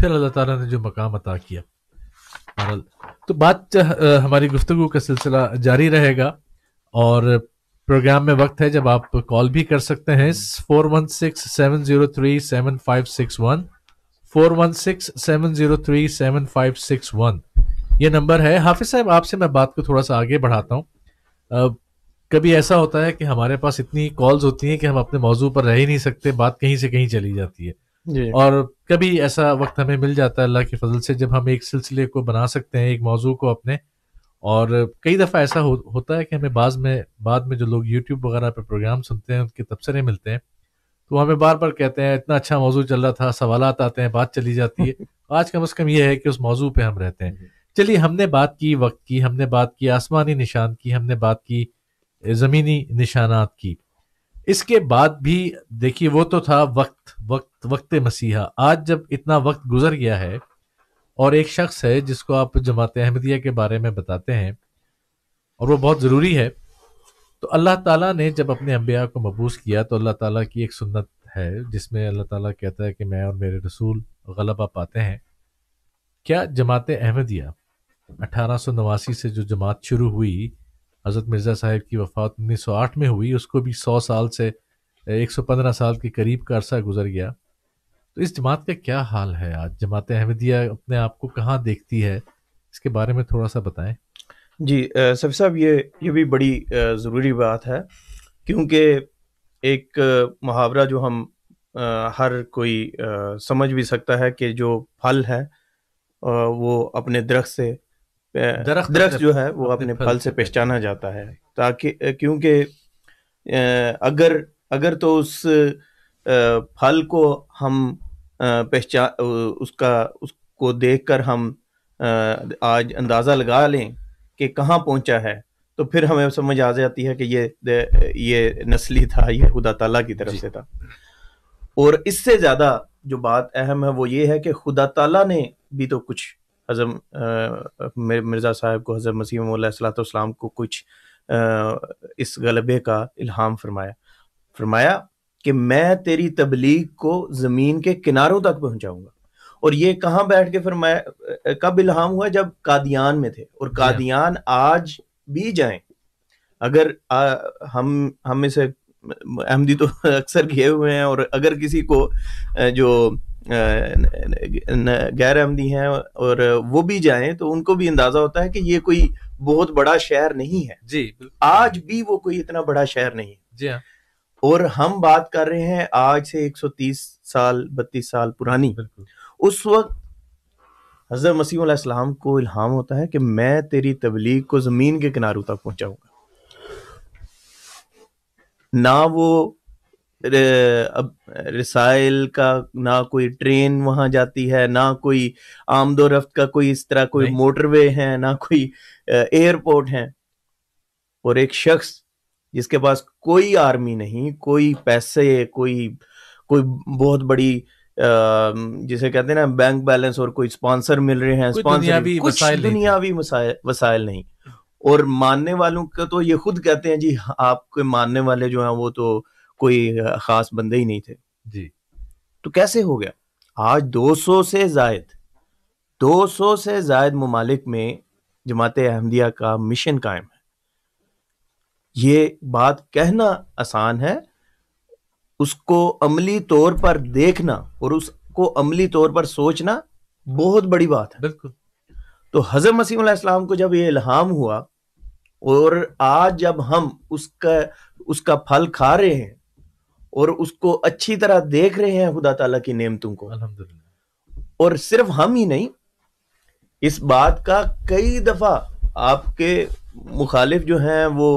फिर अल्लाह ताला ने जो मकाम अता किया तो बात हमारी गुफ्तु का सिलसिला जारी रहेगा और प्रोग्राम में वक्त है जब आप कॉल भी कर सकते हैं हम्म। Four one six seven zero three seven five six one four one six seven zero three seven five six one ये नंबर है हाफिज साहब आपसे मैं बात को थोड़ा सा आगे बढ़ाता हूँ कभी ऐसा होता है कि हमारे पास इतनी कॉल्स होती हैं कि हम अपने मौजू पर रह ही नहीं सकते बात कहीं से कहीं चली जाती है और कभी ऐसा वक्त हमें मिल जाता है अल्लाह के फजल से जब हम एक सिलसिले को बना सकते हैं एक मौजू को अपने और कई दफ़ा ऐसा हो, होता है कि हमें बाद में बाद में जो लोग यूट्यूब वगैरह पर प्रोग्राम सुनते हैं उनके तबसरे मिलते हैं तो हमें बार बार कहते हैं इतना अच्छा मौजू चल रहा था सवाल आते हैं बात चली जाती है तो आज कम अज़ कम यह है कि उस मौजू पर हम रहते हैं चलिए हमने बात की वक्त की हमने बात की आसमानी निशान की हमने बात की ज़मीनी निशानात की इसके बाद भी देखिए वो तो था वक्त वक्त वक्त मसीहा आज जब इतना वक्त गुजर गया है और एक शख्स है जिसको आप जमात अहमदिया के बारे में बताते हैं और वो बहुत ज़रूरी है तो अल्लाह ताला ने जब अपने अम्बिया को मबूस किया तो अल्लाह ताला की एक सुन्नत है जिसमें अल्लाह ताला कहता है कि मैं और मेरे रसूल गलबा पाते हैं क्या जमात अहमदिया अठारह सौ नवासी से जो जमात शुरू हुई हज़रत मिर्ज़ा साहेब की वफ़ात उन्नीस सौ आठ में हुई उसको भी सौ साल से एक सौ पंद्रह साल के करीब का अरसा गुजर गया तो इस जमात का क्या हाल है आज जमात अहमदिया अपने आप को कहाँ देखती है इसके बारे में थोड़ा सा बताएं जी सफ़ी साहब ये ये भी बड़ी ज़रूरी बात है क्योंकि एक मुहावरा जो हम आ, हर कोई आ, समझ भी सकता है कि जो फल है आ, वो अपने दरख्त से दरख्त दरख जो है वो अपने फल से पहचाना जाता है ताकि क्योंकि अगर अगर तो उस फल को हम पहचान उसका उसको देखकर हम आज अंदाज़ा लगा लें कि कहाँ पहुँचा है तो फिर हमें समझ आ जाती है कि ये ये नस्ली था ये खुदा ताला की तरफ से था और इससे ज़्यादा जो बात अहम है वो ये है कि खुदा ताला ने भी तो कुछ हजम मिर्ज़ा साहब को हजर मसीम को कुछ आ, इस गलबे का इल्हाम फरमाया फरमाया कि मैं तेरी तबलीग को ज़मीन के किनारों तक पहुंचाऊंगा और ये कहाँ बैठ के फिर मैं कब इल्हाम हुआ जब कादियान में थे और कादियान आज भी जाए अगर आ, हम हम इसे अहमदी तो अक्सर किए हुए हैं और अगर किसी को जो गैर अहमदी हैं और वो भी जाएं तो उनको भी अंदाजा होता है कि ये कोई बहुत बड़ा शहर नहीं है जी आज भी वो कोई इतना बड़ा शहर नहीं है जी हाँ और हम बात कर रहे हैं आज से 130 साल 32 साल पुरानी उस वक्त हजरत मसीम को इल्हाम होता है कि मैं तेरी तबलीग को ज़मीन के किनारों तक पहुंचाऊंगा ना वो अब रिसाइल का ना कोई ट्रेन वहां जाती है ना कोई आमदो रफ्त का कोई इस तरह कोई मोटरवे है ना कोई एयरपोर्ट है और एक शख्स जिसके पास कोई आर्मी नहीं कोई पैसे कोई कोई बहुत बड़ी जिसे कहते हैं ना बैंक बैलेंस और कोई स्पॉन्सर मिल रहे हैं स्पॉन्सर कुछ दुनियावी वसायल नहीं और मानने वालों का तो ये खुद कहते हैं जी आपके मानने वाले जो हैं वो तो कोई खास बंदे ही नहीं थे जी तो कैसे हो गया आज 200 से जायद 200 से जायद ममालिक में जमात अहमदिया का मिशन कायम है ये बात कहना आसान है उसको अमली तौर पर देखना और उसको अमली तौर पर सोचना बहुत बड़ी बात है बिल्कुल तो हजरत मसीम इस्लाम को जब ये इल्हाम हुआ और आज जब हम उसका उसका फल खा रहे हैं और उसको अच्छी तरह देख रहे हैं खुदा तला की नेमतों को और सिर्फ हम ही नहीं इस बात का कई दफा आपके मुखालिफ जो हैं वो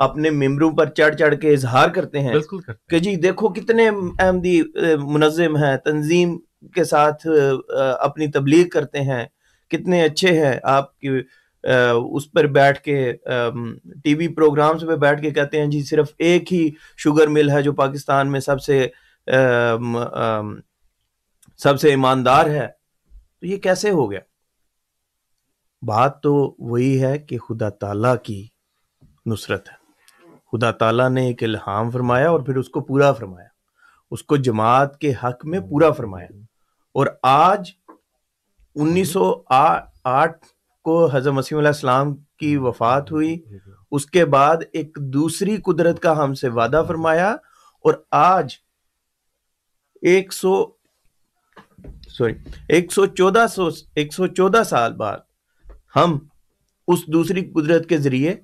अपने मेम्बरों पर चढ़ चढ़ के इजहार करते हैं बिल्कुल कि जी देखो कितने अहमदी मुनजिम हैं तंजीम के साथ अपनी तबलीग करते हैं कितने अच्छे हैं आपकी उस पर बैठ के टीवी प्रोग्राम्स पे बैठ के कहते हैं जी सिर्फ एक ही शुगर मिल है जो पाकिस्तान में सबसे सबसे ईमानदार है तो ये कैसे हो गया बात तो वही है कि खुदा ताला की नुसरत है खुदा ताला ने एक इल्हाम फरमाया और फिर उसको पूरा फरमाया उसको जमात के हक में पूरा फरमाया और आज 1908 को हजरत मसीम की वफात हुई उसके बाद एक दूसरी कुदरत का हमसे वादा फरमाया और आज 100 सॉरी 114 सौ 114 साल बाद हम उस दूसरी कुदरत के जरिए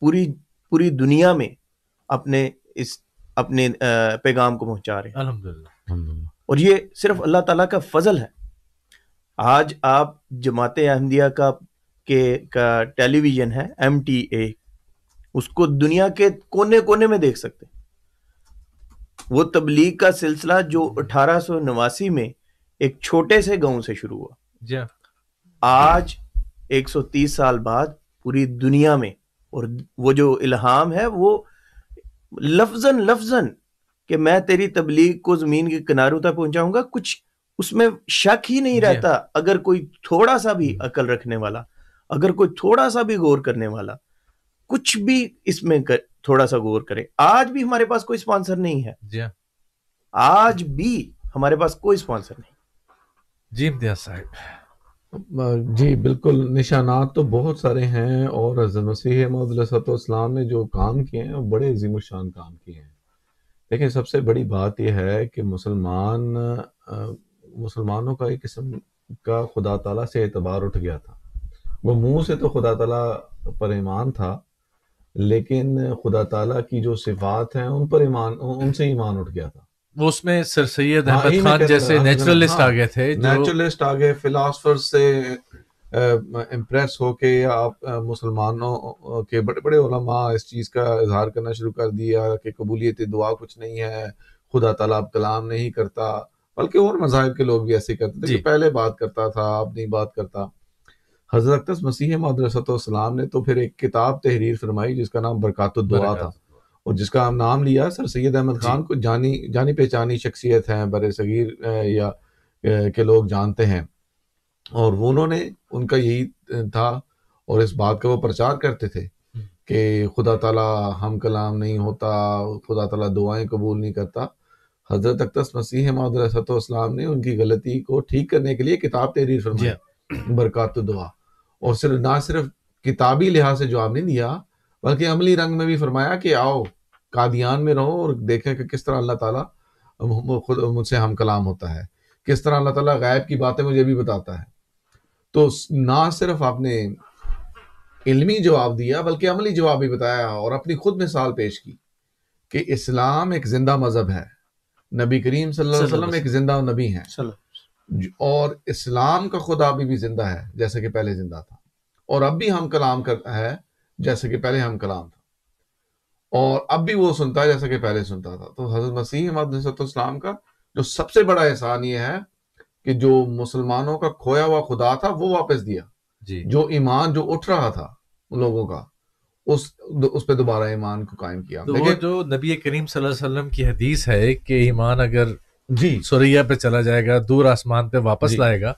पूरी पूरी दुनिया में अपने इस अपने पैगाम को पहुंचा रहे हैं और ये सिर्फ अल्लाह ताला का फजल है आज आप जमात अहमदिया का के का टेलीविज़न है एम टी ए उसको दुनिया के कोने कोने में देख सकते वो तबलीग का सिलसिला जो अठारह में एक छोटे से गांव से शुरू हुआ हाँ। आज 130 साल बाद पूरी दुनिया में और वो जो इल्हाम है वो लफजन लफजन कि मैं तेरी तबलीग को जमीन के किनारों तक पहुंचाऊंगा कुछ उसमें शक ही नहीं रहता अगर कोई थोड़ा सा भी हम्म। अकल रखने वाला अगर कोई थोड़ा सा भी गौर करने वाला कुछ भी इसमें कर, थोड़ा सा गौर करे आज भी हमारे पास कोई स्पॉन्सर नहीं है हाँ। आज भी हमारे पास कोई स्पॉन्सर नहीं जी साहब जी बिल्कुल निशानात तो बहुत सारे हैं और मसीह ने जो काम किए हैं वो बड़े अजीम शान काम किए हैं लेकिन सबसे बड़ी बात यह है कि मुसलमान मुसलमानों का एक किस्म का खुदा तला से एतबार उठ गया था वो मुंह से तो खुदा तला पर ईमान था लेकिन खुदा तला की जो सिफात हैं उन पर ईमान उनसे ईमान उठ गया था वो उसमें सर सैयद हाँ, अहमद खान जैसे नेचुरलिस्ट आ गए थे नेचुरलिस्ट आ गए फिलासफर से इम्प्रेस होके आप मुसलमानों के बड़े बड़े उलमा इस चीज़ का इजहार करना शुरू कर दिया कि कबूलियत दुआ कुछ नहीं है खुदा तला कलाम नहीं करता बल्कि और मजाहब के लोग भी ऐसे करते थे पहले बात करता था अब नहीं बात करता हजरत मसीह मदरसत ने तो फिर एक किताब तहरीर फरमाई जिसका नाम बरकत दुआ था और जिसका हम नाम लिया सर सैद अहमद खान को जानी जानी पहचानी शख्सियत हैं बर सगीर या के लोग जानते हैं और उन्होंने उनका यही था और इस बात का वो प्रचार करते थे हम्म। कि खुदा ताला हम कलाम नहीं होता खुदा ताला दुआएं कबूल नहीं करता हजरत अख्तस मसीह मदरसतम ने उनकी गलती को ठीक करने के लिए किताब तहरीर फरमाई बरकत दुआ और सिर्फ ना सिर्फ किताबी लिहाज से जवाब नहीं दिया बल्कि अमली रंग में भी फरमाया कि आओ कादियान में रहो और देखें कि किस तरह अल्लाह ताला खुद मुझसे हम कलाम होता है किस तरह अल्लाह ताला गायब की बातें मुझे भी बताता है तो ना सिर्फ आपने इल्मी जवाब दिया बल्कि अमली जवाब भी बताया और अपनी खुद मिसाल पेश की कि इस्लाम एक जिंदा मजहब है नबी करीम सल्लल्लाहु अलैहि वसल्लम एक जिंदा नबी है और इस्लाम का खुदा अभी भी जिंदा है जैसे कि पहले जिंदा था और अब भी हम कलाम करता है जैसे कि पहले हम कलाम था और अब भी वो सुनता है जैसा कि पहले सुनता था तो हजरत मसीह तो इस्लाम का जो सबसे बड़ा एहसान ये है कि जो मुसलमानों का खोया हुआ खुदा था वो वापस दिया जी। जो ईमान जो उठ रहा था उन लोगों का उस उस पे दोबारा ईमान को कायम किया तो लेकिन जो नबी करीम वसल्लम की हदीस है कि ईमान अगर जी सुरैया पे चला जाएगा दूर आसमान पे वापस लाएगा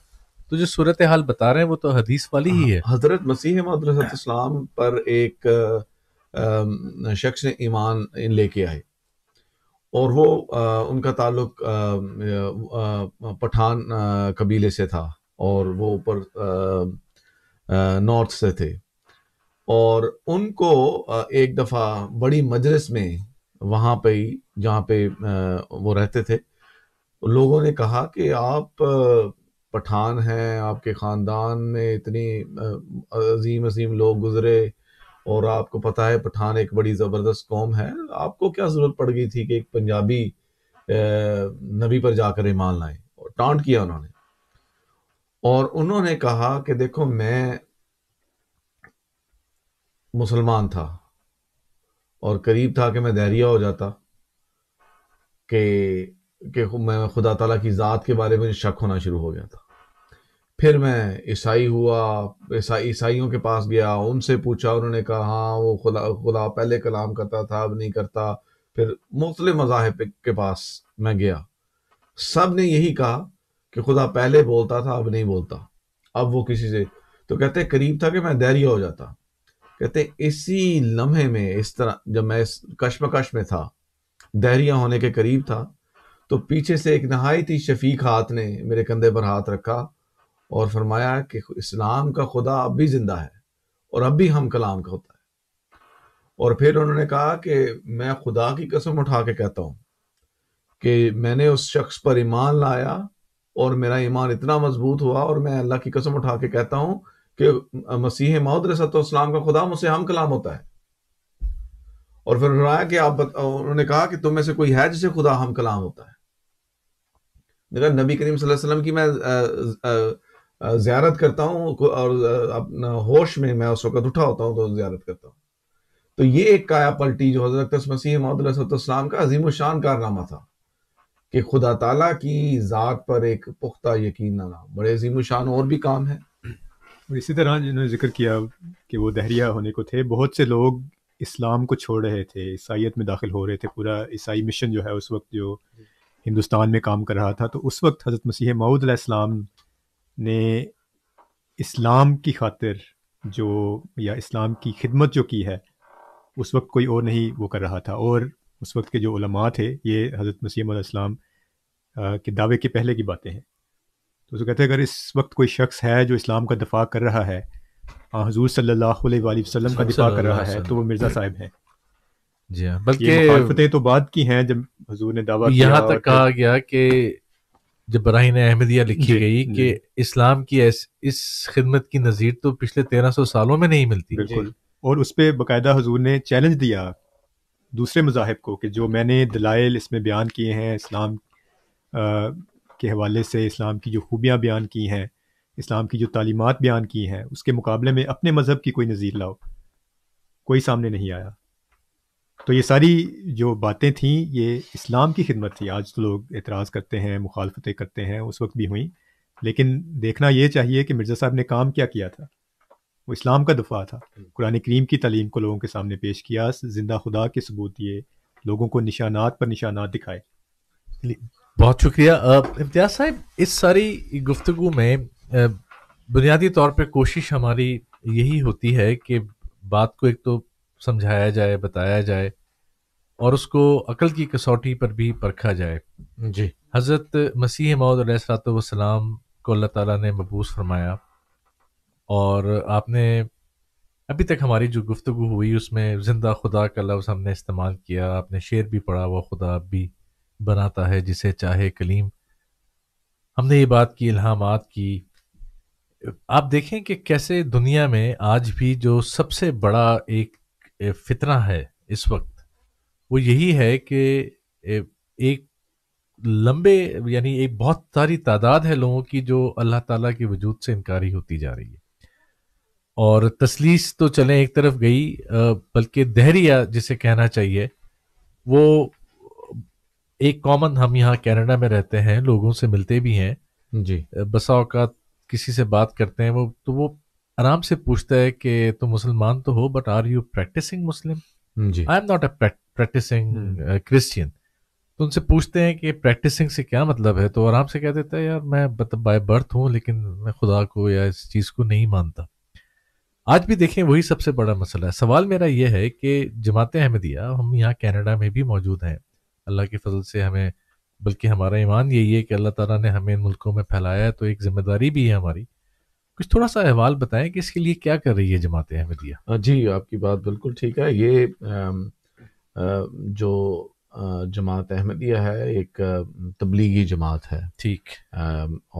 तो जो सूरत हाल बता रहे हैं वो तो हदीस वाली ही हाँ, है हजरत मसीह मदरसम हाँ। पर एक शख्स ने ईमान लेके आए और वो आ, उनका ताल्लुक पठान कबीले से था और वो ऊपर नॉर्थ से थे और उनको एक दफ़ा बड़ी मजलिस में वहाँ पे ही जहाँ पे वो रहते थे लोगों ने कहा कि आप पठान हैं आपके ख़ानदान में इतनी अजीम अजीम लोग गुजरे और आपको पता है पठान एक बड़ी ज़बरदस्त कौम है आपको क्या ज़रूरत पड़ गई थी कि एक पंजाबी नबी पर जाकर ईमान लाए और टांट किया उन्होंने और उन्होंने कहा कि देखो मैं मुसलमान था और करीब था कि मैं दहरिया हो जाता कि मैं खुदा ताला की ज़ात के बारे में शक होना शुरू हो गया था फिर मैं ईसाई हुआ ईसाई ईसाइयों के पास गया उनसे पूछा उन्होंने कहा हाँ वो खुदा खुदा पहले कलाम करता था अब नहीं करता फिर मुख्तल मजाहब के पास मैं गया सब ने यही कहा कि खुदा पहले बोलता था अब नहीं बोलता अब वो किसी से तो कहते करीब था कि मैं दैरिया हो जाता कहते इसी लम्हे में इस तरह जब मैं इस कश्मकश में था दहरिया होने के करीब था तो पीछे से एक नहायत ही शफीक हाथ ने मेरे कंधे पर हाथ रखा और फरमाया कि इस्लाम का खुदा अब भी जिंदा है और अब भी हम कलाम का होता है और फिर उन्होंने कहा कि मैं खुदा की कसम उठा के कहता हूं कि मैंने उस शख्स पर ईमान लाया और मेरा ईमान इतना मजबूत हुआ और मैं अल्लाह की कसम उठा के कहता हूं कि मसीह तो इस्लाम का खुदा मुझसे हम कलाम होता है और फिर फरमाया कि आप उन्होंने कहा कि तुम में से कोई है जिसे खुदा हम कलाम होता है नबी करीम वसल्लम की मैं ज़्यारत करता हूँ और अपना होश में मैं उस वक्त उठा होता हूँ तो ज़्यारत करता हूँ तो ये एक काया पलटी जो हज़रत मसीह मोहम्मद का अजीम शान कारनामा था कि खुदा तला की ज़ात पर एक पुख्ता यकीन लाना बड़े अजीम शान और भी काम है इसी तरह जिन्होंने जिक्र किया कि वो दहरिया होने को थे बहुत से लोग इस्लाम को छोड़ रहे थे ईसाइत में दाखिल हो रहे थे पूरा ईसाई मिशन जो है उस वक्त जो हिंदुस्तान में काम कर रहा था तो उस वक्त हज़रत मसीह मऊदलाम ने इस्लाम की खातिर जो या इस्लाम की खिदमत जो की है उस वक्त कोई और नहीं वो कर रहा था और उस वक्त के जो उलमा थे ये हज़रत मसीम इस्लाम के दावे के पहले की बातें हैं तो उसको कहते हैं अगर इस वक्त कोई शख्स है जो इस्लाम का दफा कर रहा है हजूर सल्लल्लाहु अलैहि वसल्लम का दफा कर रहा है तो वो मिर्ज़ा साहब हैं जी हाँ बल्कि तो बाद की हैं जब हजूर ने दावा यहाँ तक कहा गया कि जब बराइन अहमदिया लिखी गई कि इस्लाम की ऐस, इस खिदमत की नज़ीर तो पिछले तेरह सौ सालों में नहीं मिलती बिल्कुल और उस पर बाकायदा हजूर ने चैलेंज दिया दूसरे मजाहब को कि जो मैंने दलाइल इसमें बयान किए हैं इस्लाम के हवाले से इस्लाम की जो खूबियाँ बयान की हैं इस्लाम की जो तालीमत बयान की हैं उसके मुकाबले में अपने मज़हब की कोई नज़ीर लाओ कोई सामने नहीं आया तो ये सारी जो बातें थीं ये इस्लाम की खिदमत थी आज तो लोग एतराज़ करते हैं मुखालफतें करते हैं उस वक्त भी हुई लेकिन देखना ये चाहिए कि मिर्ज़ा साहब ने काम क्या किया था वो इस्लाम का दफा था कुरान करीम की तलीम को लोगों के सामने पेश किया जिंदा खुदा के सबूत दिए लोगों को निशानात पर निशानात दिखाए बहुत शुक्रिया इम्तियाज साहब इस सारी गुफ्तु में बुनियादी तौर पर कोशिश हमारी यही होती है कि बात को एक तो समझाया जाए बताया जाए और उसको अकल की कसौटी पर भी परखा जाए जी हज़रत मसीह मौद सलाम को अल्लाह ताला ने मबूस फरमाया और आपने अभी तक हमारी जो गुफ्तु हुई उसमें ज़िंदा खुदा का लफ्ज़ हमने इस्तेमाल किया आपने शेर भी पढ़ा वह खुदा भी बनाता है जिसे चाहे कलीम हमने ये बात की इल्हामात की आप देखें कि कैसे दुनिया में आज भी जो सबसे बड़ा एक फितना है इस वक्त वो यही है कि एक लंबे यानी एक बहुत सारी तादाद है लोगों की जो अल्लाह ताला के वजूद से इनकारी होती जा रही है और तसलीस तो चलें एक तरफ गई बल्कि दहरिया जिसे कहना चाहिए वो एक कॉमन हम यहाँ कनाडा में रहते हैं लोगों से मिलते भी हैं जी बसा अवकात किसी से बात करते हैं वो तो वो आराम से पूछता है कि तुम मुसलमान तो हो but are you practising Muslim जी I am not a practising Christian तो उनसे पूछते हैं कि प्रैक्टिसिंग से क्या मतलब है तो आराम से कह देता है यार मैं बाय बर्थ हूँ लेकिन मैं खुदा को या इस चीज़ को नहीं मानता आज भी देखें वही सबसे बड़ा मसला है सवाल मेरा यह है कि जमात अहमदिया हम यहाँ कैनेडा में भी मौजूद हैं अल्लाह के फजल से हमें बल्कि हमारा ईमान यही है कि अल्लाह ताला ने हमें इन मुल्कों में फैलाया है तो एक जिम्मेदारी भी है हमारी कुछ थोड़ा सा अहवाल बताएं कि इसके लिए क्या कर रही है जमात अहमदिया जी आपकी बात बिल्कुल ठीक है ये जो जमात अहमदिया है एक तबलीगी जमात है ठीक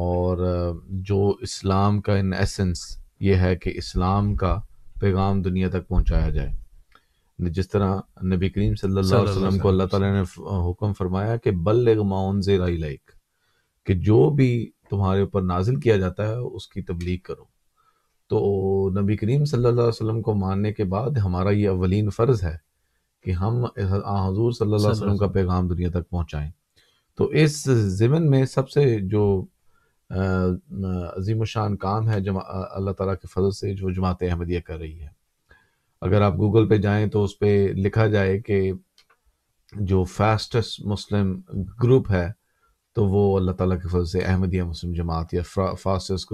और जो इस्लाम का इन एसेंस ये है कि इस्लाम का पैगाम दुनिया तक पहुंचाया जाए जिस तरह नबी करीम सल्लल्लाहु अलैहि वसल्लम को अल्लाह ताला ने हुक्म फरमाया कि बल्लिग माउन लाइक कि जो भी तुम्हारे ऊपर नाजिल किया जाता है उसकी तबलीग करो तो नबी करीम सल्लल्लाहु अलैहि वसल्लम को मानने के बाद हमारा ये अवलिन फ़र्ज़ है कि हम हजूर सल्ला वसलम का पैगाम दुनिया तक पहुँचाएँ तो इस ज़मन में सबसे जो अजीम शान काम है जमा अल्लाह ताला के फजल से जो जमात अहमदिया कर रही है अगर आप गूगल पे जाएं तो उस पर लिखा जाए कि जो फास्टेस्ट मुस्लिम ग्रुप है तो वो अल्लाह ताला के फल से अहमदिया मुस्लिम जमात या फास्टेस्ट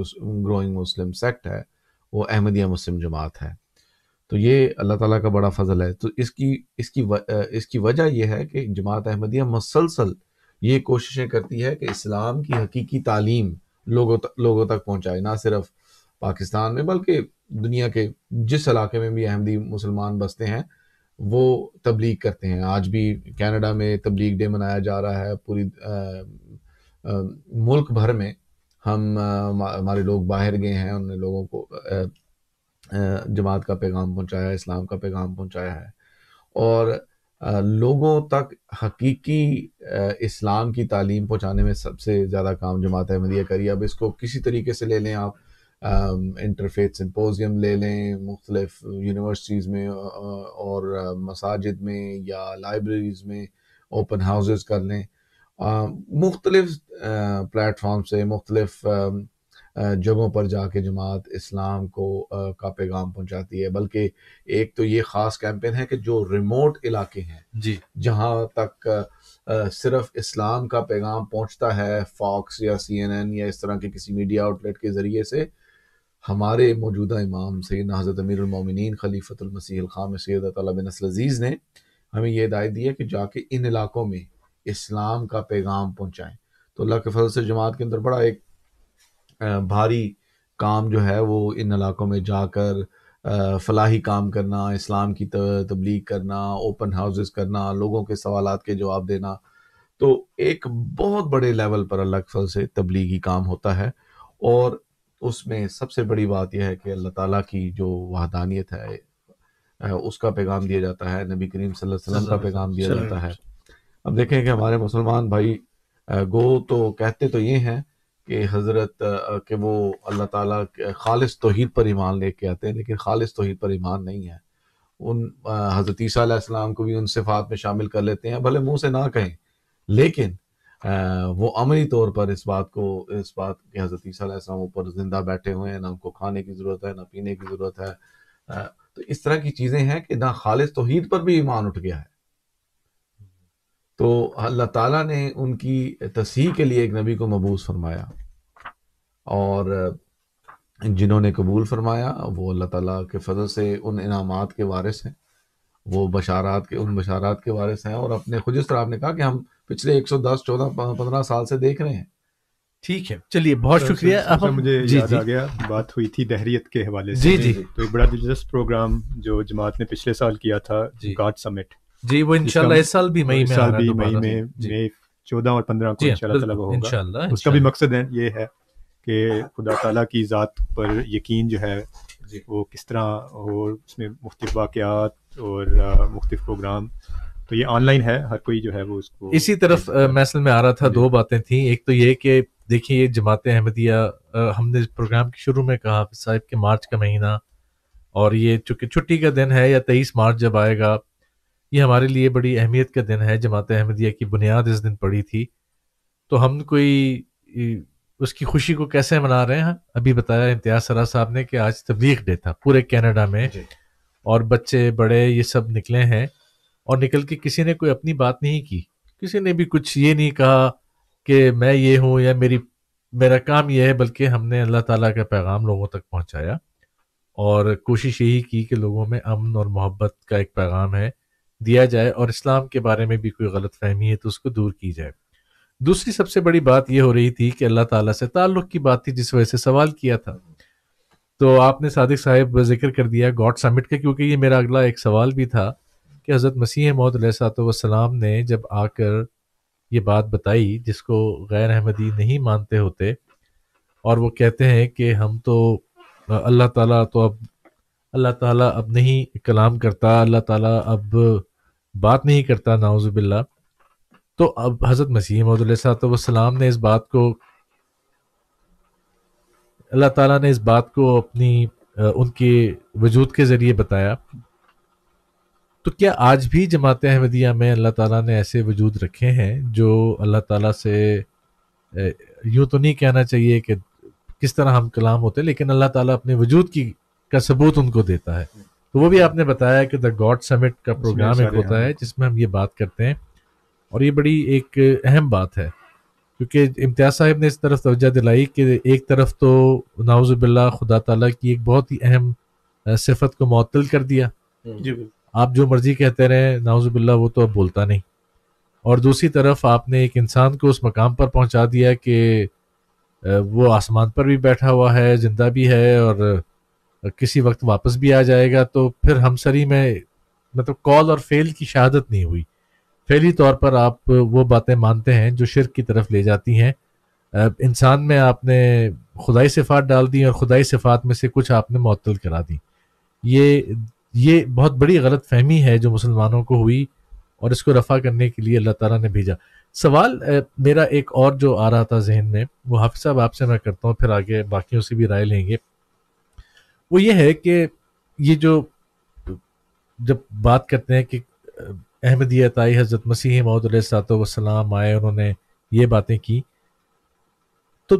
ग्रोइंग मुस्लिम सेक्ट है वो अहमदिया मुस्लिम जमात है तो ये अल्लाह ताला का बड़ा फजल है तो इसकी इसकी व, इसकी वजह यह है कि जमात अहमदिया मसलसल ये कोशिशें करती है कि इस्लाम की हकीकी तालीम लोगों तक लोगों तक पहुँचाए ना सिर्फ पाकिस्तान में बल्कि दुनिया के जिस इलाके में भी अहमदी मुसलमान बसते हैं वो तबलीग करते हैं आज भी कनाडा में तबलीग डे मनाया जा रहा है पूरी मुल्क भर में हम हमारे लोग बाहर गए हैं उन लोगों को जमात का पैगाम पहुंचाया है इस्लाम का पैगाम पहुंचाया है और लोगों तक हकीकी इस्लाम की तालीम पहुंचाने में सबसे ज़्यादा काम जमात अहमदिया करी अब इसको किसी तरीके से ले लें आप इंटरफेथ सिम्पोजियम ले लें मुख्तलिफ यूनिवर्सिटीज़ में और मसाजिद में या लाइब्रेरीज़ में ओपन हाउसेस कर लें मुख्तलिफ प्लेटफॉर्म से मुख्तलिफ जगहों पर जाके जमात इस्लाम को का पैगाम पहुंचाती है बल्कि एक तो ये ख़ास कैंपेन है कि जो रिमोट इलाके हैं जी जहां तक सिर्फ इस्लाम का पैगाम पहुंचता है फॉक्स या सीएनएन या इस तरह के किसी मीडिया आउटलेट के ज़रिए से हमारे मौजूदा इमाम सैद हज़रत अमीरमिन खलीफतमसी खाम सैद बिन ने हमें यह हिदायत दी है कि जाके इन इलाकों में इस्लाम का पैगाम पहुंचाएं तो अल्लाह के फजल से जमात के अंदर बड़ा एक भारी काम जो है वो इन इलाकों में जाकर फलाही काम करना इस्लाम की तबलीग करना ओपन हाउसेस करना लोगों के सवाल के जवाब देना तो एक बहुत बड़े लेवल पर अल्लाह के फल से तबलीगी काम होता है और उसमें सबसे बड़ी बात यह है कि अल्लाह ताला की जो वहदानियत है उसका पैगाम दिया जाता है नबी करीम सल्लल्लाहु अलैहि वसल्लम का पैगाम दिया जाता है अब देखें कि हमारे मुसलमान भाई गो तो कहते तो ये हैं कि हज़रत के वो अल्लाह ताला खालिस तोहिद पर ईमान लेके आते हैं लेकिन खालिस तोहिद पर ईमान नहीं है उन हज़रत ईसीम को भी उन सिफात में शामिल कर लेते हैं भले मुंह से ना कहें लेकिन आ, वो अमली तौर पर इस बात को इस बात के हज़रत ईसीम ऊपर ज़िंदा बैठे हुए हैं ना उनको खाने की ज़रूरत है ना पीने की ज़रूरत है आ, तो इस तरह की चीज़ें हैं कि ना खालिद तोहिद पर भी ईमान उठ गया है तो अल्लाह ताला ने उनकी तसीह के लिए एक नबी को मबूस फरमाया और जिन्होंने कबूल फरमाया वो अल्लाह ताला के फजल से उन इनामात के वारिस हैं वो बशारात के उन बशारात के वारिस हैं और अपने खुद जिस तरह आपने कहा कि हम पिछले 110 14 15 साल से देख रहे हैं ठीक है चलिए बहुत शुक्रिया अब मुझे जी, याद जी. आ गया बात हुई थी दहरियत के हवाले से जी जी तो एक बड़ा दिलचस्प प्रोग्राम जो जमात ने पिछले साल किया था गाट समिट जी वो इंशाल्लाह इस साल भी मई में साल भी मई में चौदह और पंद्रह को इंशाल्लाह तो होगा इंशाल्लाह उसका भी मकसद है ये है कि खुदा ताला की ज़ात पर यकीन जो है वो किस तरह और उसमें मुख्तफ वाक़ात और मुख्तफ प्रोग्राम तो ये ऑनलाइन है हर कोई जो है वो उसको इसी तरफ मैसल में आ रहा था दो बातें थी एक तो ये कि देखिए जमात अहमदिया हमने प्रोग्राम के शुरू में कहा साहब के मार्च का महीना और ये चूंकि छुट्टी का दिन है या तेईस मार्च जब आएगा ये हमारे लिए बड़ी अहमियत का दिन है जमात अहमदिया की बुनियाद इस दिन पड़ी थी तो हम कोई उसकी खुशी को कैसे मना रहे हैं अभी बताया इम्तियाज सरा साहब ने कि आज तबलीग डे था पूरे कनाडा में और बच्चे बड़े ये सब निकले हैं और निकल के किसी ने कोई अपनी बात नहीं की किसी ने भी कुछ ये नहीं कहा कि मैं ये हूँ या मेरी मेरा काम यह है बल्कि हमने अल्लाह ताला का पैगाम लोगों तक पहुँचाया और कोशिश यही की कि लोगों में अमन और मोहब्बत का एक पैगाम है दिया जाए और इस्लाम के बारे में भी कोई गलत फहमी है तो उसको दूर की जाए दूसरी सबसे बड़ी बात यह हो रही थी कि अल्लाह ताला से ताल्लुक की बात थी जिस वजह से सवाल किया था तो आपने सादिक साहब जिक्र कर दिया गॉड समिट का क्योंकि ये मेरा अगला एक सवाल भी था कि हज़रत मसीह सात मोहतम ने जब आकर ये बात बताई जिसको गैर अहमदी नहीं मानते होते और वो कहते हैं कि हम तो अल्लाह ताला तो अब अल्लाह ताला अब नहीं कलाम करता अल्लाह ताला अब बात नहीं करता नाउज़बिल्ला तो अब हज़रत मसीह मदसलाम तो ने इस बात को अल्लाह ताला ने इस बात को अपनी उनके वजूद के ज़रिए बताया तो क्या आज भी जमात अहमदिया में अल्लाह ताला ने ऐसे वजूद रखे हैं जो अल्लाह ताला से यूं तो नहीं कहना चाहिए कि किस तरह हम कलाम होते लेकिन अल्लाह ताला अपने वजूद की का सबूत उनको देता है तो वो भी आपने बताया कि द गॉड समिट का प्रोग्राम एक होता हाँ। है जिसमें हम ये बात करते हैं और ये बड़ी एक अहम बात है क्योंकि इम्तियाज साहब ने इस तरफ तोजह दिलाई कि एक तरफ तो नाउज़बिल्ला खुदा ताला की एक बहुत ही अहम सिफत को मअतल कर दिया हम्म। आप जो मर्जी कहते रहे नाउज़बिल्ला वो तो अब बोलता नहीं और दूसरी तरफ आपने एक इंसान को उस मकाम पर पहुंचा दिया कि वो आसमान पर भी बैठा हुआ है ज़िंदा भी है और किसी वक्त वापस भी आ जाएगा तो फिर हमसरी में मतलब कॉल और फेल की शहादत नहीं हुई फैली तौर पर आप वो बातें मानते हैं जो शिरक की तरफ ले जाती हैं इंसान में आपने खुदाई सिफात डाल दी और खुदाई सिफात में से कुछ आपने मअतल करा दी ये ये बहुत बड़ी गलत फहमी है जो मुसलमानों को हुई और इसको रफा करने के लिए अल्लाह ताला ने भेजा सवाल मेरा एक और जो आ रहा था जहन में वो हाफि साहब आपसे मैं करता हूँ फिर आगे बाकियों से भी राय लेंगे वो ये है कि ये जो जब बात करते हैं कि अहमदिया आई हज़रत मसीह मौत वसलाम आए उन्होंने ये बातें की तो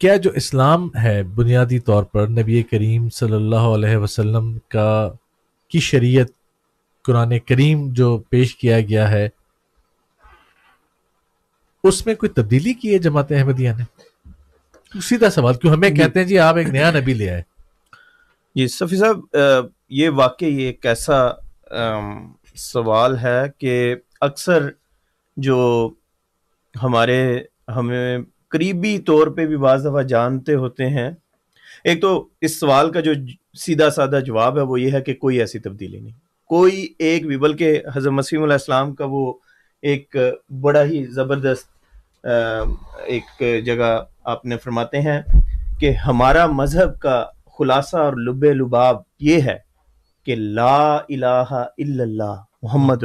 क्या जो इस्लाम है बुनियादी तौर पर नबी करीम सल्लल्लाहु अलैहि वसल्लम का की शरीयत कुरान करीम जो पेश किया गया है उसमें कोई तब्दीली की है जमात अहमदिया ने सीधा सवाल क्यों हमें कहते हैं जी आप एक नया नबी ले आए जी सफ़ी साहब ये वाकई ये एक ऐसा सवाल है कि अक्सर जो हमारे हमें करीबी तौर पे भी बाज़ दफ़ा जानते होते हैं एक तो इस सवाल का जो सीधा साधा जवाब है वो ये है कि कोई ऐसी तब्दीली नहीं कोई एक भी बल्कि हज़रत मसीम का वो एक बड़ा ही ज़बरदस्त एक जगह आपने फरमाते हैं कि हमारा मज़हब का खुलासा और लुब लुबाब ये है कि ला इला मोहम्मद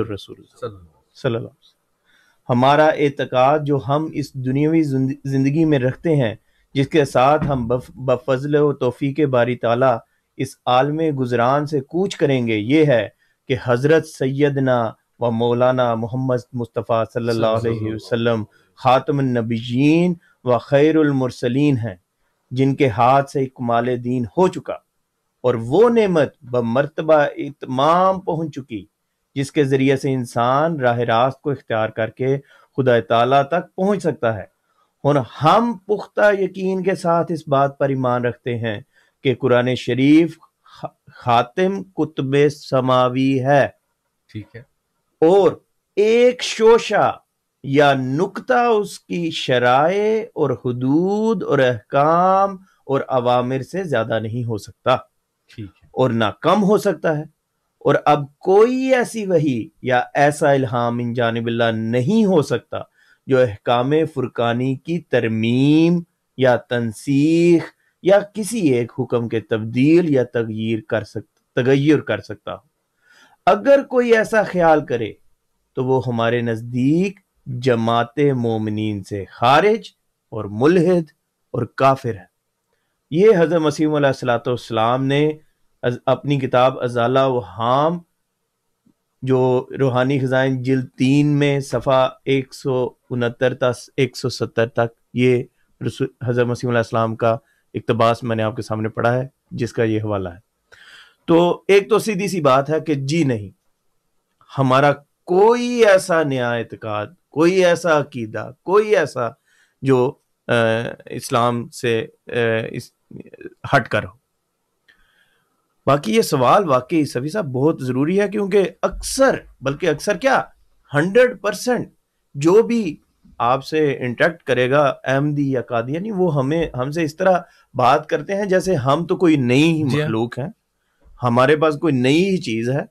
हमारा एतक़ाद जो हम इस दुनियावी ज़िंदगी में रखते हैं जिसके साथ हम बफजल व तोफ़ी के बारी ताला इस आलम गुजरान से कूच करेंगे ये है कि हज़रत सैदना व मौलाना मोहम्मद मुस्तफ़ा सल्ला अलैहि ख़ातमनबीन व खैरमरसलिन हैं जिनके हाथ से इकमाल दीन हो चुका और वो नेमत मरतबा इतमाम पहुंच चुकी जिसके ज़रिए से इंसान राह रास्त को इख्तियार करके खुदा ताला तक पहुंच सकता है और हम पुख्ता यकीन के साथ इस बात पर ईमान रखते हैं कि कुरान शरीफ खातिम कुतब समावी है ठीक है और एक शोशा या नुकता उसकी शराय और हदूद और अहकाम और अवामिर से ज्यादा नहीं हो सकता और ना कम हो सकता है और अब कोई ऐसी वही या ऐसा इल्हाम इन जानबिल्ला नहीं हो सकता जो अहकाम फुरकानी की तरमीम या तनसीख या किसी एक हुक्म के तब्दील या तगीर कर सक तगैर कर सकता हो अगर कोई ऐसा ख्याल करे तो वो हमारे नज़दीक जमात मोमिन से खारिज और मुलहद और काफिर है ये हज़र मसीम सलाम ने अपनी किताब अजाला हाम जो रूहानी ख़जान जल तीन में सफ़ा एक सौ उनहत्तर तक एक सौ सत्तर तक ये हज़र मसीम का इकतबास मैंने आपके सामने पढ़ा है जिसका ये हवाला है तो एक तो सीधी सी बात है कि जी नहीं हमारा कोई ऐसा न्याय इतकाद कोई ऐसा अकीदा कोई ऐसा जो आ, इस्लाम से आ, इस, हट कर हो बाकी ये सवाल वाकई सभी साहब बहुत ज़रूरी है क्योंकि अक्सर बल्कि अक्सर क्या हंड्रेड परसेंट जो भी आपसे इंटरेक्ट करेगा अहमदी या कादियानी वो हमें हमसे इस तरह बात करते हैं जैसे हम तो कोई नई ही हाँ। मखलूक हैं हमारे पास कोई नई ही चीज़ है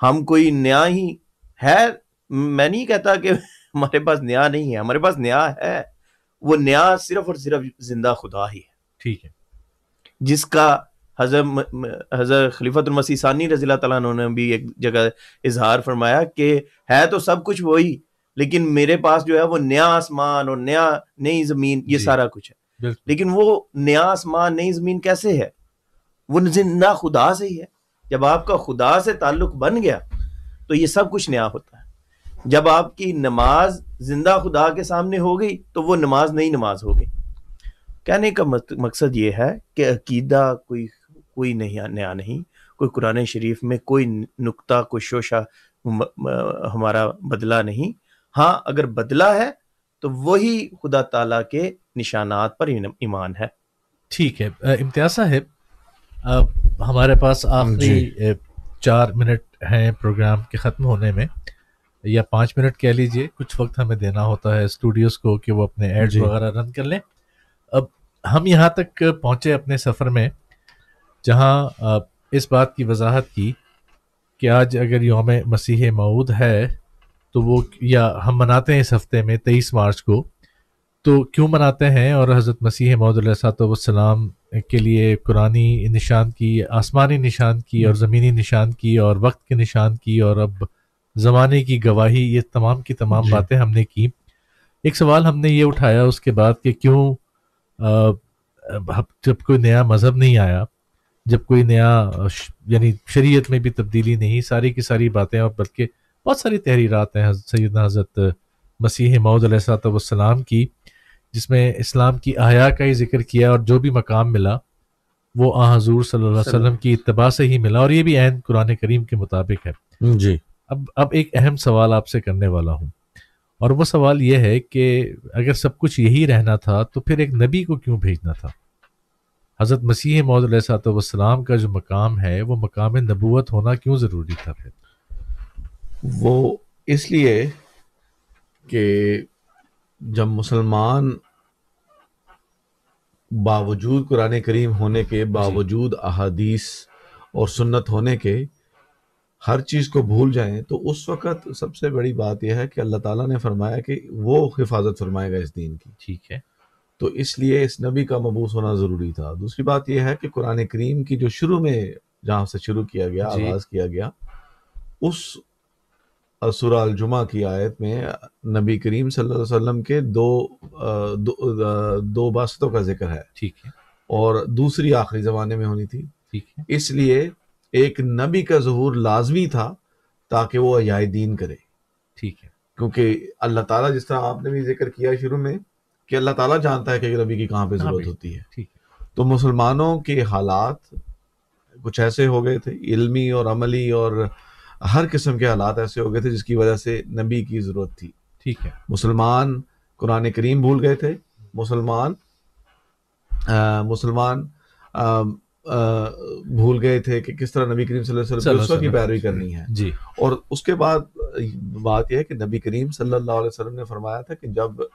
हम कोई नया ही है मैं नहीं कहता कि हमारे पास न्याय नहीं है हमारे पास न्याय है वो न्याय सिर्फ और सिर्फ जिंदा खुदा ही है ठीक है जिसका हजर हजर खलीफत मसीह सानी रजी तला ने भी एक जगह इजहार फरमाया कि है तो सब कुछ वही लेकिन मेरे पास जो है वो नया आसमान और नया नई जमीन ये सारा कुछ है लेकिन वो नया आसमान नई जमीन कैसे है वो जिंदा खुदा से ही है जब आपका खुदा से ताल्लुक बन गया तो ये सब कुछ नया होता है जब आपकी नमाज जिंदा खुदा के सामने हो गई तो वो नमाज नई नमाज हो गई कहने का मकसद ये है कि अकीदा कोई कोई नहीं नया नहीं कोई कुरान शरीफ में कोई नुकता कोई शोशा हमारा बदला नहीं हाँ अगर बदला है तो वही खुदा ताला के निशानात पर ईमान है ठीक है इम्तियाज साहब हमारे पास हाँ आखिरी चार मिनट हैं प्रोग्राम के ख़त्म होने में या पाँच मिनट कह लीजिए कुछ वक्त हमें देना होता है स्टूडियोज को कि वो अपने एड्स वगैरह रन कर लें अब हम यहाँ तक पहुँचे अपने सफ़र में जहाँ इस बात की वजाहत की कि आज अगर योम मसीह मऊद है तो वो या हम मनाते हैं इस हफ्ते में तेईस मार्च को तो क्यों मनाते हैं और हज़रत मसीह मौदसलाम के लिए कुरानी निशान की आसमानी निशान की और ज़मीनी निशान की और वक्त के निशान की और अब ज़माने की गवाही ये तमाम की तमाम बातें हमने की एक सवाल हमने ये उठाया उसके बाद कि क्यों जब कोई नया मज़हब नहीं आया जब कोई नया यानी शरीयत में भी तब्दीली नहीं सारी की सारी बातें और बल्कि बहुत सारी तहरीरत हैं सैद हज़रत मसीह मौदलाम की जिसमें इस्लाम की आया का ही जिक्र किया और जो भी मकाम मिला वो आ हजूर सल्लल्लाहु अलैहि वसल्लम की इतबा से ही मिला और ये भी कुरान करीम के मुताबिक है जी अब अब एक अहम सवाल आपसे करने वाला हूँ और वो सवाल यह है कि अगर सब कुछ यही रहना था तो फिर एक नबी को क्यों भेजना था हज़रत मसीह मौदसलाम का जो मकाम है वो मकाम नबूत होना क्यों ज़रूरी था फिर वो इसलिए कि जब मुसलमान बावजूद कुरान करीम होने के बावजूद अहादीस और सुन्नत होने के हर चीज़ को भूल जाएं तो उस वक़्त सबसे बड़ी बात यह है कि अल्लाह ताला ने फरमाया कि वो हिफाजत फरमाएगा इस दीन की ठीक है तो इसलिए इस नबी का मबूस होना ज़रूरी था दूसरी बात यह है कि कुरान करीम की जो शुरू में जहां से शुरू किया गया आगाज़ किया गया उस असुराल जुमा की आयत में नबी करीम सल्लल्लाहु वसल्लम के दो दो, दो बासतों का जिक्र है ठीक है और दूसरी आखिरी जमाने में होनी थी ठीक है इसलिए एक नबी का जहूर लाजमी था ताकि वो अयाय दीन करे ठीक है क्योंकि अल्लाह ताला जिस तरह आपने भी जिक्र किया शुरू में कि अल्लाह ताला जानता है कि नबी की कहाँ पे जरूरत होती है ठीक तो मुसलमानों के हालात कुछ ऐसे हो गए थे इल्मी और अमली और हर किस्म के हालात ऐसे हो गए थे जिसकी वजह से नबी की जरूरत थी ठीक है मुसलमान कुरान करीम भूल गए थे मुसलमान मुसलमान भूल गए थे कि किस तरह नबी करीम सल्लल्लाहु की पैरवी करनी है जी और उसके बाद बात यह है कि नबी करीम सल्लल्लाहु अलैहि वसल्लम ने फरमाया था कि जब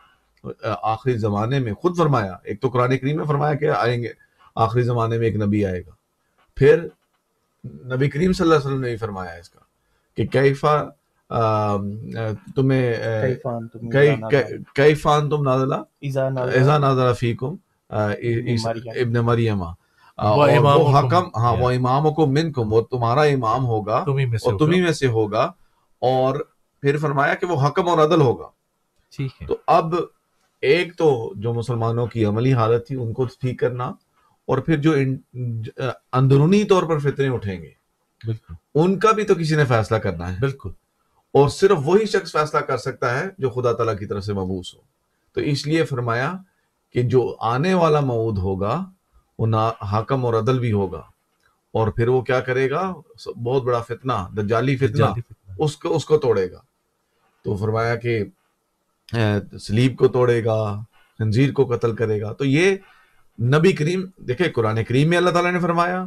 आखिरी जमाने में खुद फरमाया एक तो कुरान करीम में फरमाया कि आएंगे आखिरी जमाने में एक नबी आएगा फिर नबी करीम सल्लल्लाहु अलैहि वसल्लम ने भी फरमाया इसका कि कैफा तुम्हें कैफान तुम नाजला इजा नाजला फीकुम इब्न मरियमा इमाम हकम हाँ वो इमामों को मिन को वो तुम्हारा इमाम होगा और तुम्ही में से होगा और फिर फरमाया कि वो हकम और अदल होगा ठीक है तो अब एक तो जो मुसलमानों की अमली हालत थी उनको तो ठीक करना और फिर जो अंदरूनी तौर पर फितरे उठेंगे बिल्कुल उनका भी तो किसी ने फैसला करना है बिल्कुल और सिर्फ वही शख्स फैसला कर सकता है जो खुदा तला की तरफ से मबूस हो तो इसलिए फरमाया कि जो आने वाला मऊद होगा वो ना हाकम और अदल भी होगा और फिर वो क्या करेगा बहुत बड़ा फितना द जाली फितना, फितना उसको उसको तोड़ेगा तो फरमाया कि सलीब को तोड़ेगा खंजीर को कत्ल करेगा तो ये नबी करीम देखे कुरान करीम में अल्लाह ताला ने फरमाया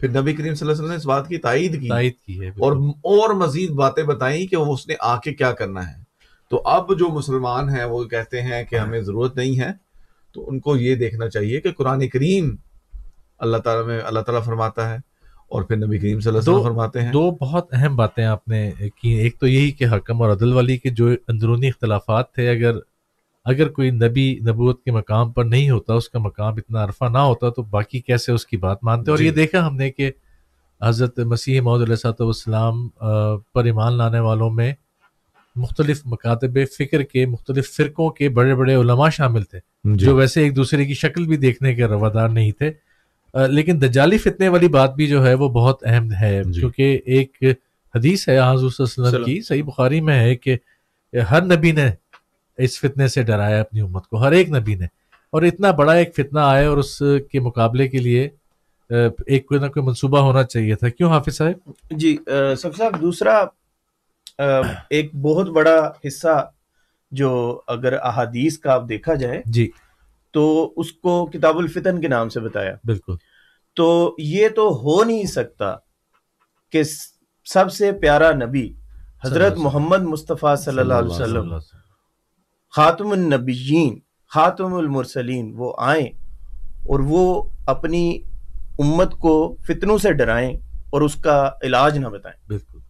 फिर नबी करीम सल्लल्लाहु अलैहि वसल्लम ने इस बात की तायद की तायद की है और और मजीद बातें बताई कि वो उसने आके क्या करना है तो अब जो मुसलमान हैं वो कहते हैं कि हाँ। हमें जरूरत नहीं है तो उनको ये देखना चाहिए कि कुरान करीम अल्लाह ताला में अल्लाह ताला फरमाता है और फिर नबी करीम सल्लल्लाहु फरमाते हैं दो बहुत अहम बातें आपने की एक तो यही कि हकम और अदल वाली के जो अंदरूनी अख्तलाफात थे अगर अगर कोई नबी नबूत के मकाम पर नहीं होता उसका मकाम इतना अरफा ना होता तो बाकी कैसे उसकी बात मानते और ये देखा हमने कि हज़रत मसीह मौदलाम पर ईमान लाने वालों में मुख्तलिफ मकातब फ़िक्र के मुख्तलिफ फ़िरक़ों के बड़े बड़े शामिल थे जो वैसे एक दूसरे की शक्ल भी देखने के रवादार नहीं थे लेकिन दजाली फितने वाली बात भी जो है वो बहुत अहम है क्योंकि एक हदीस है हजूर की सही बुखारी में है कि हर नबी ने इस फितने से डराया अपनी उम्मत को हर एक नबी ने और इतना बड़ा एक फितना आया और उसके मुकाबले के लिए एक कोई ना कोई मंसूबा होना चाहिए था क्यों हाफिज साहब जी सब साहब दूसरा एक बहुत बड़ा हिस्सा जो अगर अहादीस का आप देखा जाए जी तो उसको किताबुल फितन के नाम से बताया बिल्कुल तो ये तो हो नहीं सकता कि सबसे प्यारा नबी हजरत मोहम्मद मुस्तफ़ा सल्लल्लाहु अलैहि वसल्लम खातमनबीन खातमसलिन वो आए और वो अपनी उम्मत को फितनों से डराएं और उसका इलाज ना बताएं बिल्कुल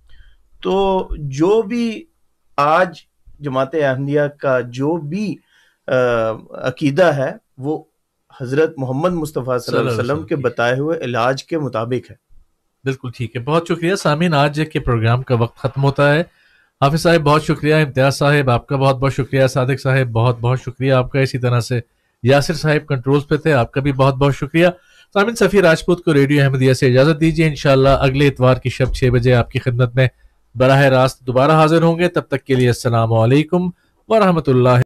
तो जो भी आज जमात अहमदिया का जो भी अकीदा है वो हजरत मोहम्मद मुस्तफ़ा वसल्लम के बताए हुए इलाज के मुताबिक है बिल्कुल ठीक है बहुत शुक्रिया सामीन आज के प्रोग्राम का वक्त ख़त्म होता है हाफिज साहब बहुत शुक्रिया इम्तियाज साहब आपका बहुत बहुत शुक्रिया सादिक साहब बहुत बहुत शुक्रिया आपका इसी तरह से यासिर साहब कंट्रोल्स पे थे आपका भी बहुत बहुत शुक्रिया सामिन सफ़ी राजपूत को रेडियो अहमदिया से इजाज़त दीजिए इनशाला अगले इतवार की शब छः बजे आपकी खिदमत में बरह रास्त दोबारा हाजिर होंगे तब तक के लिए असलकम वरहमल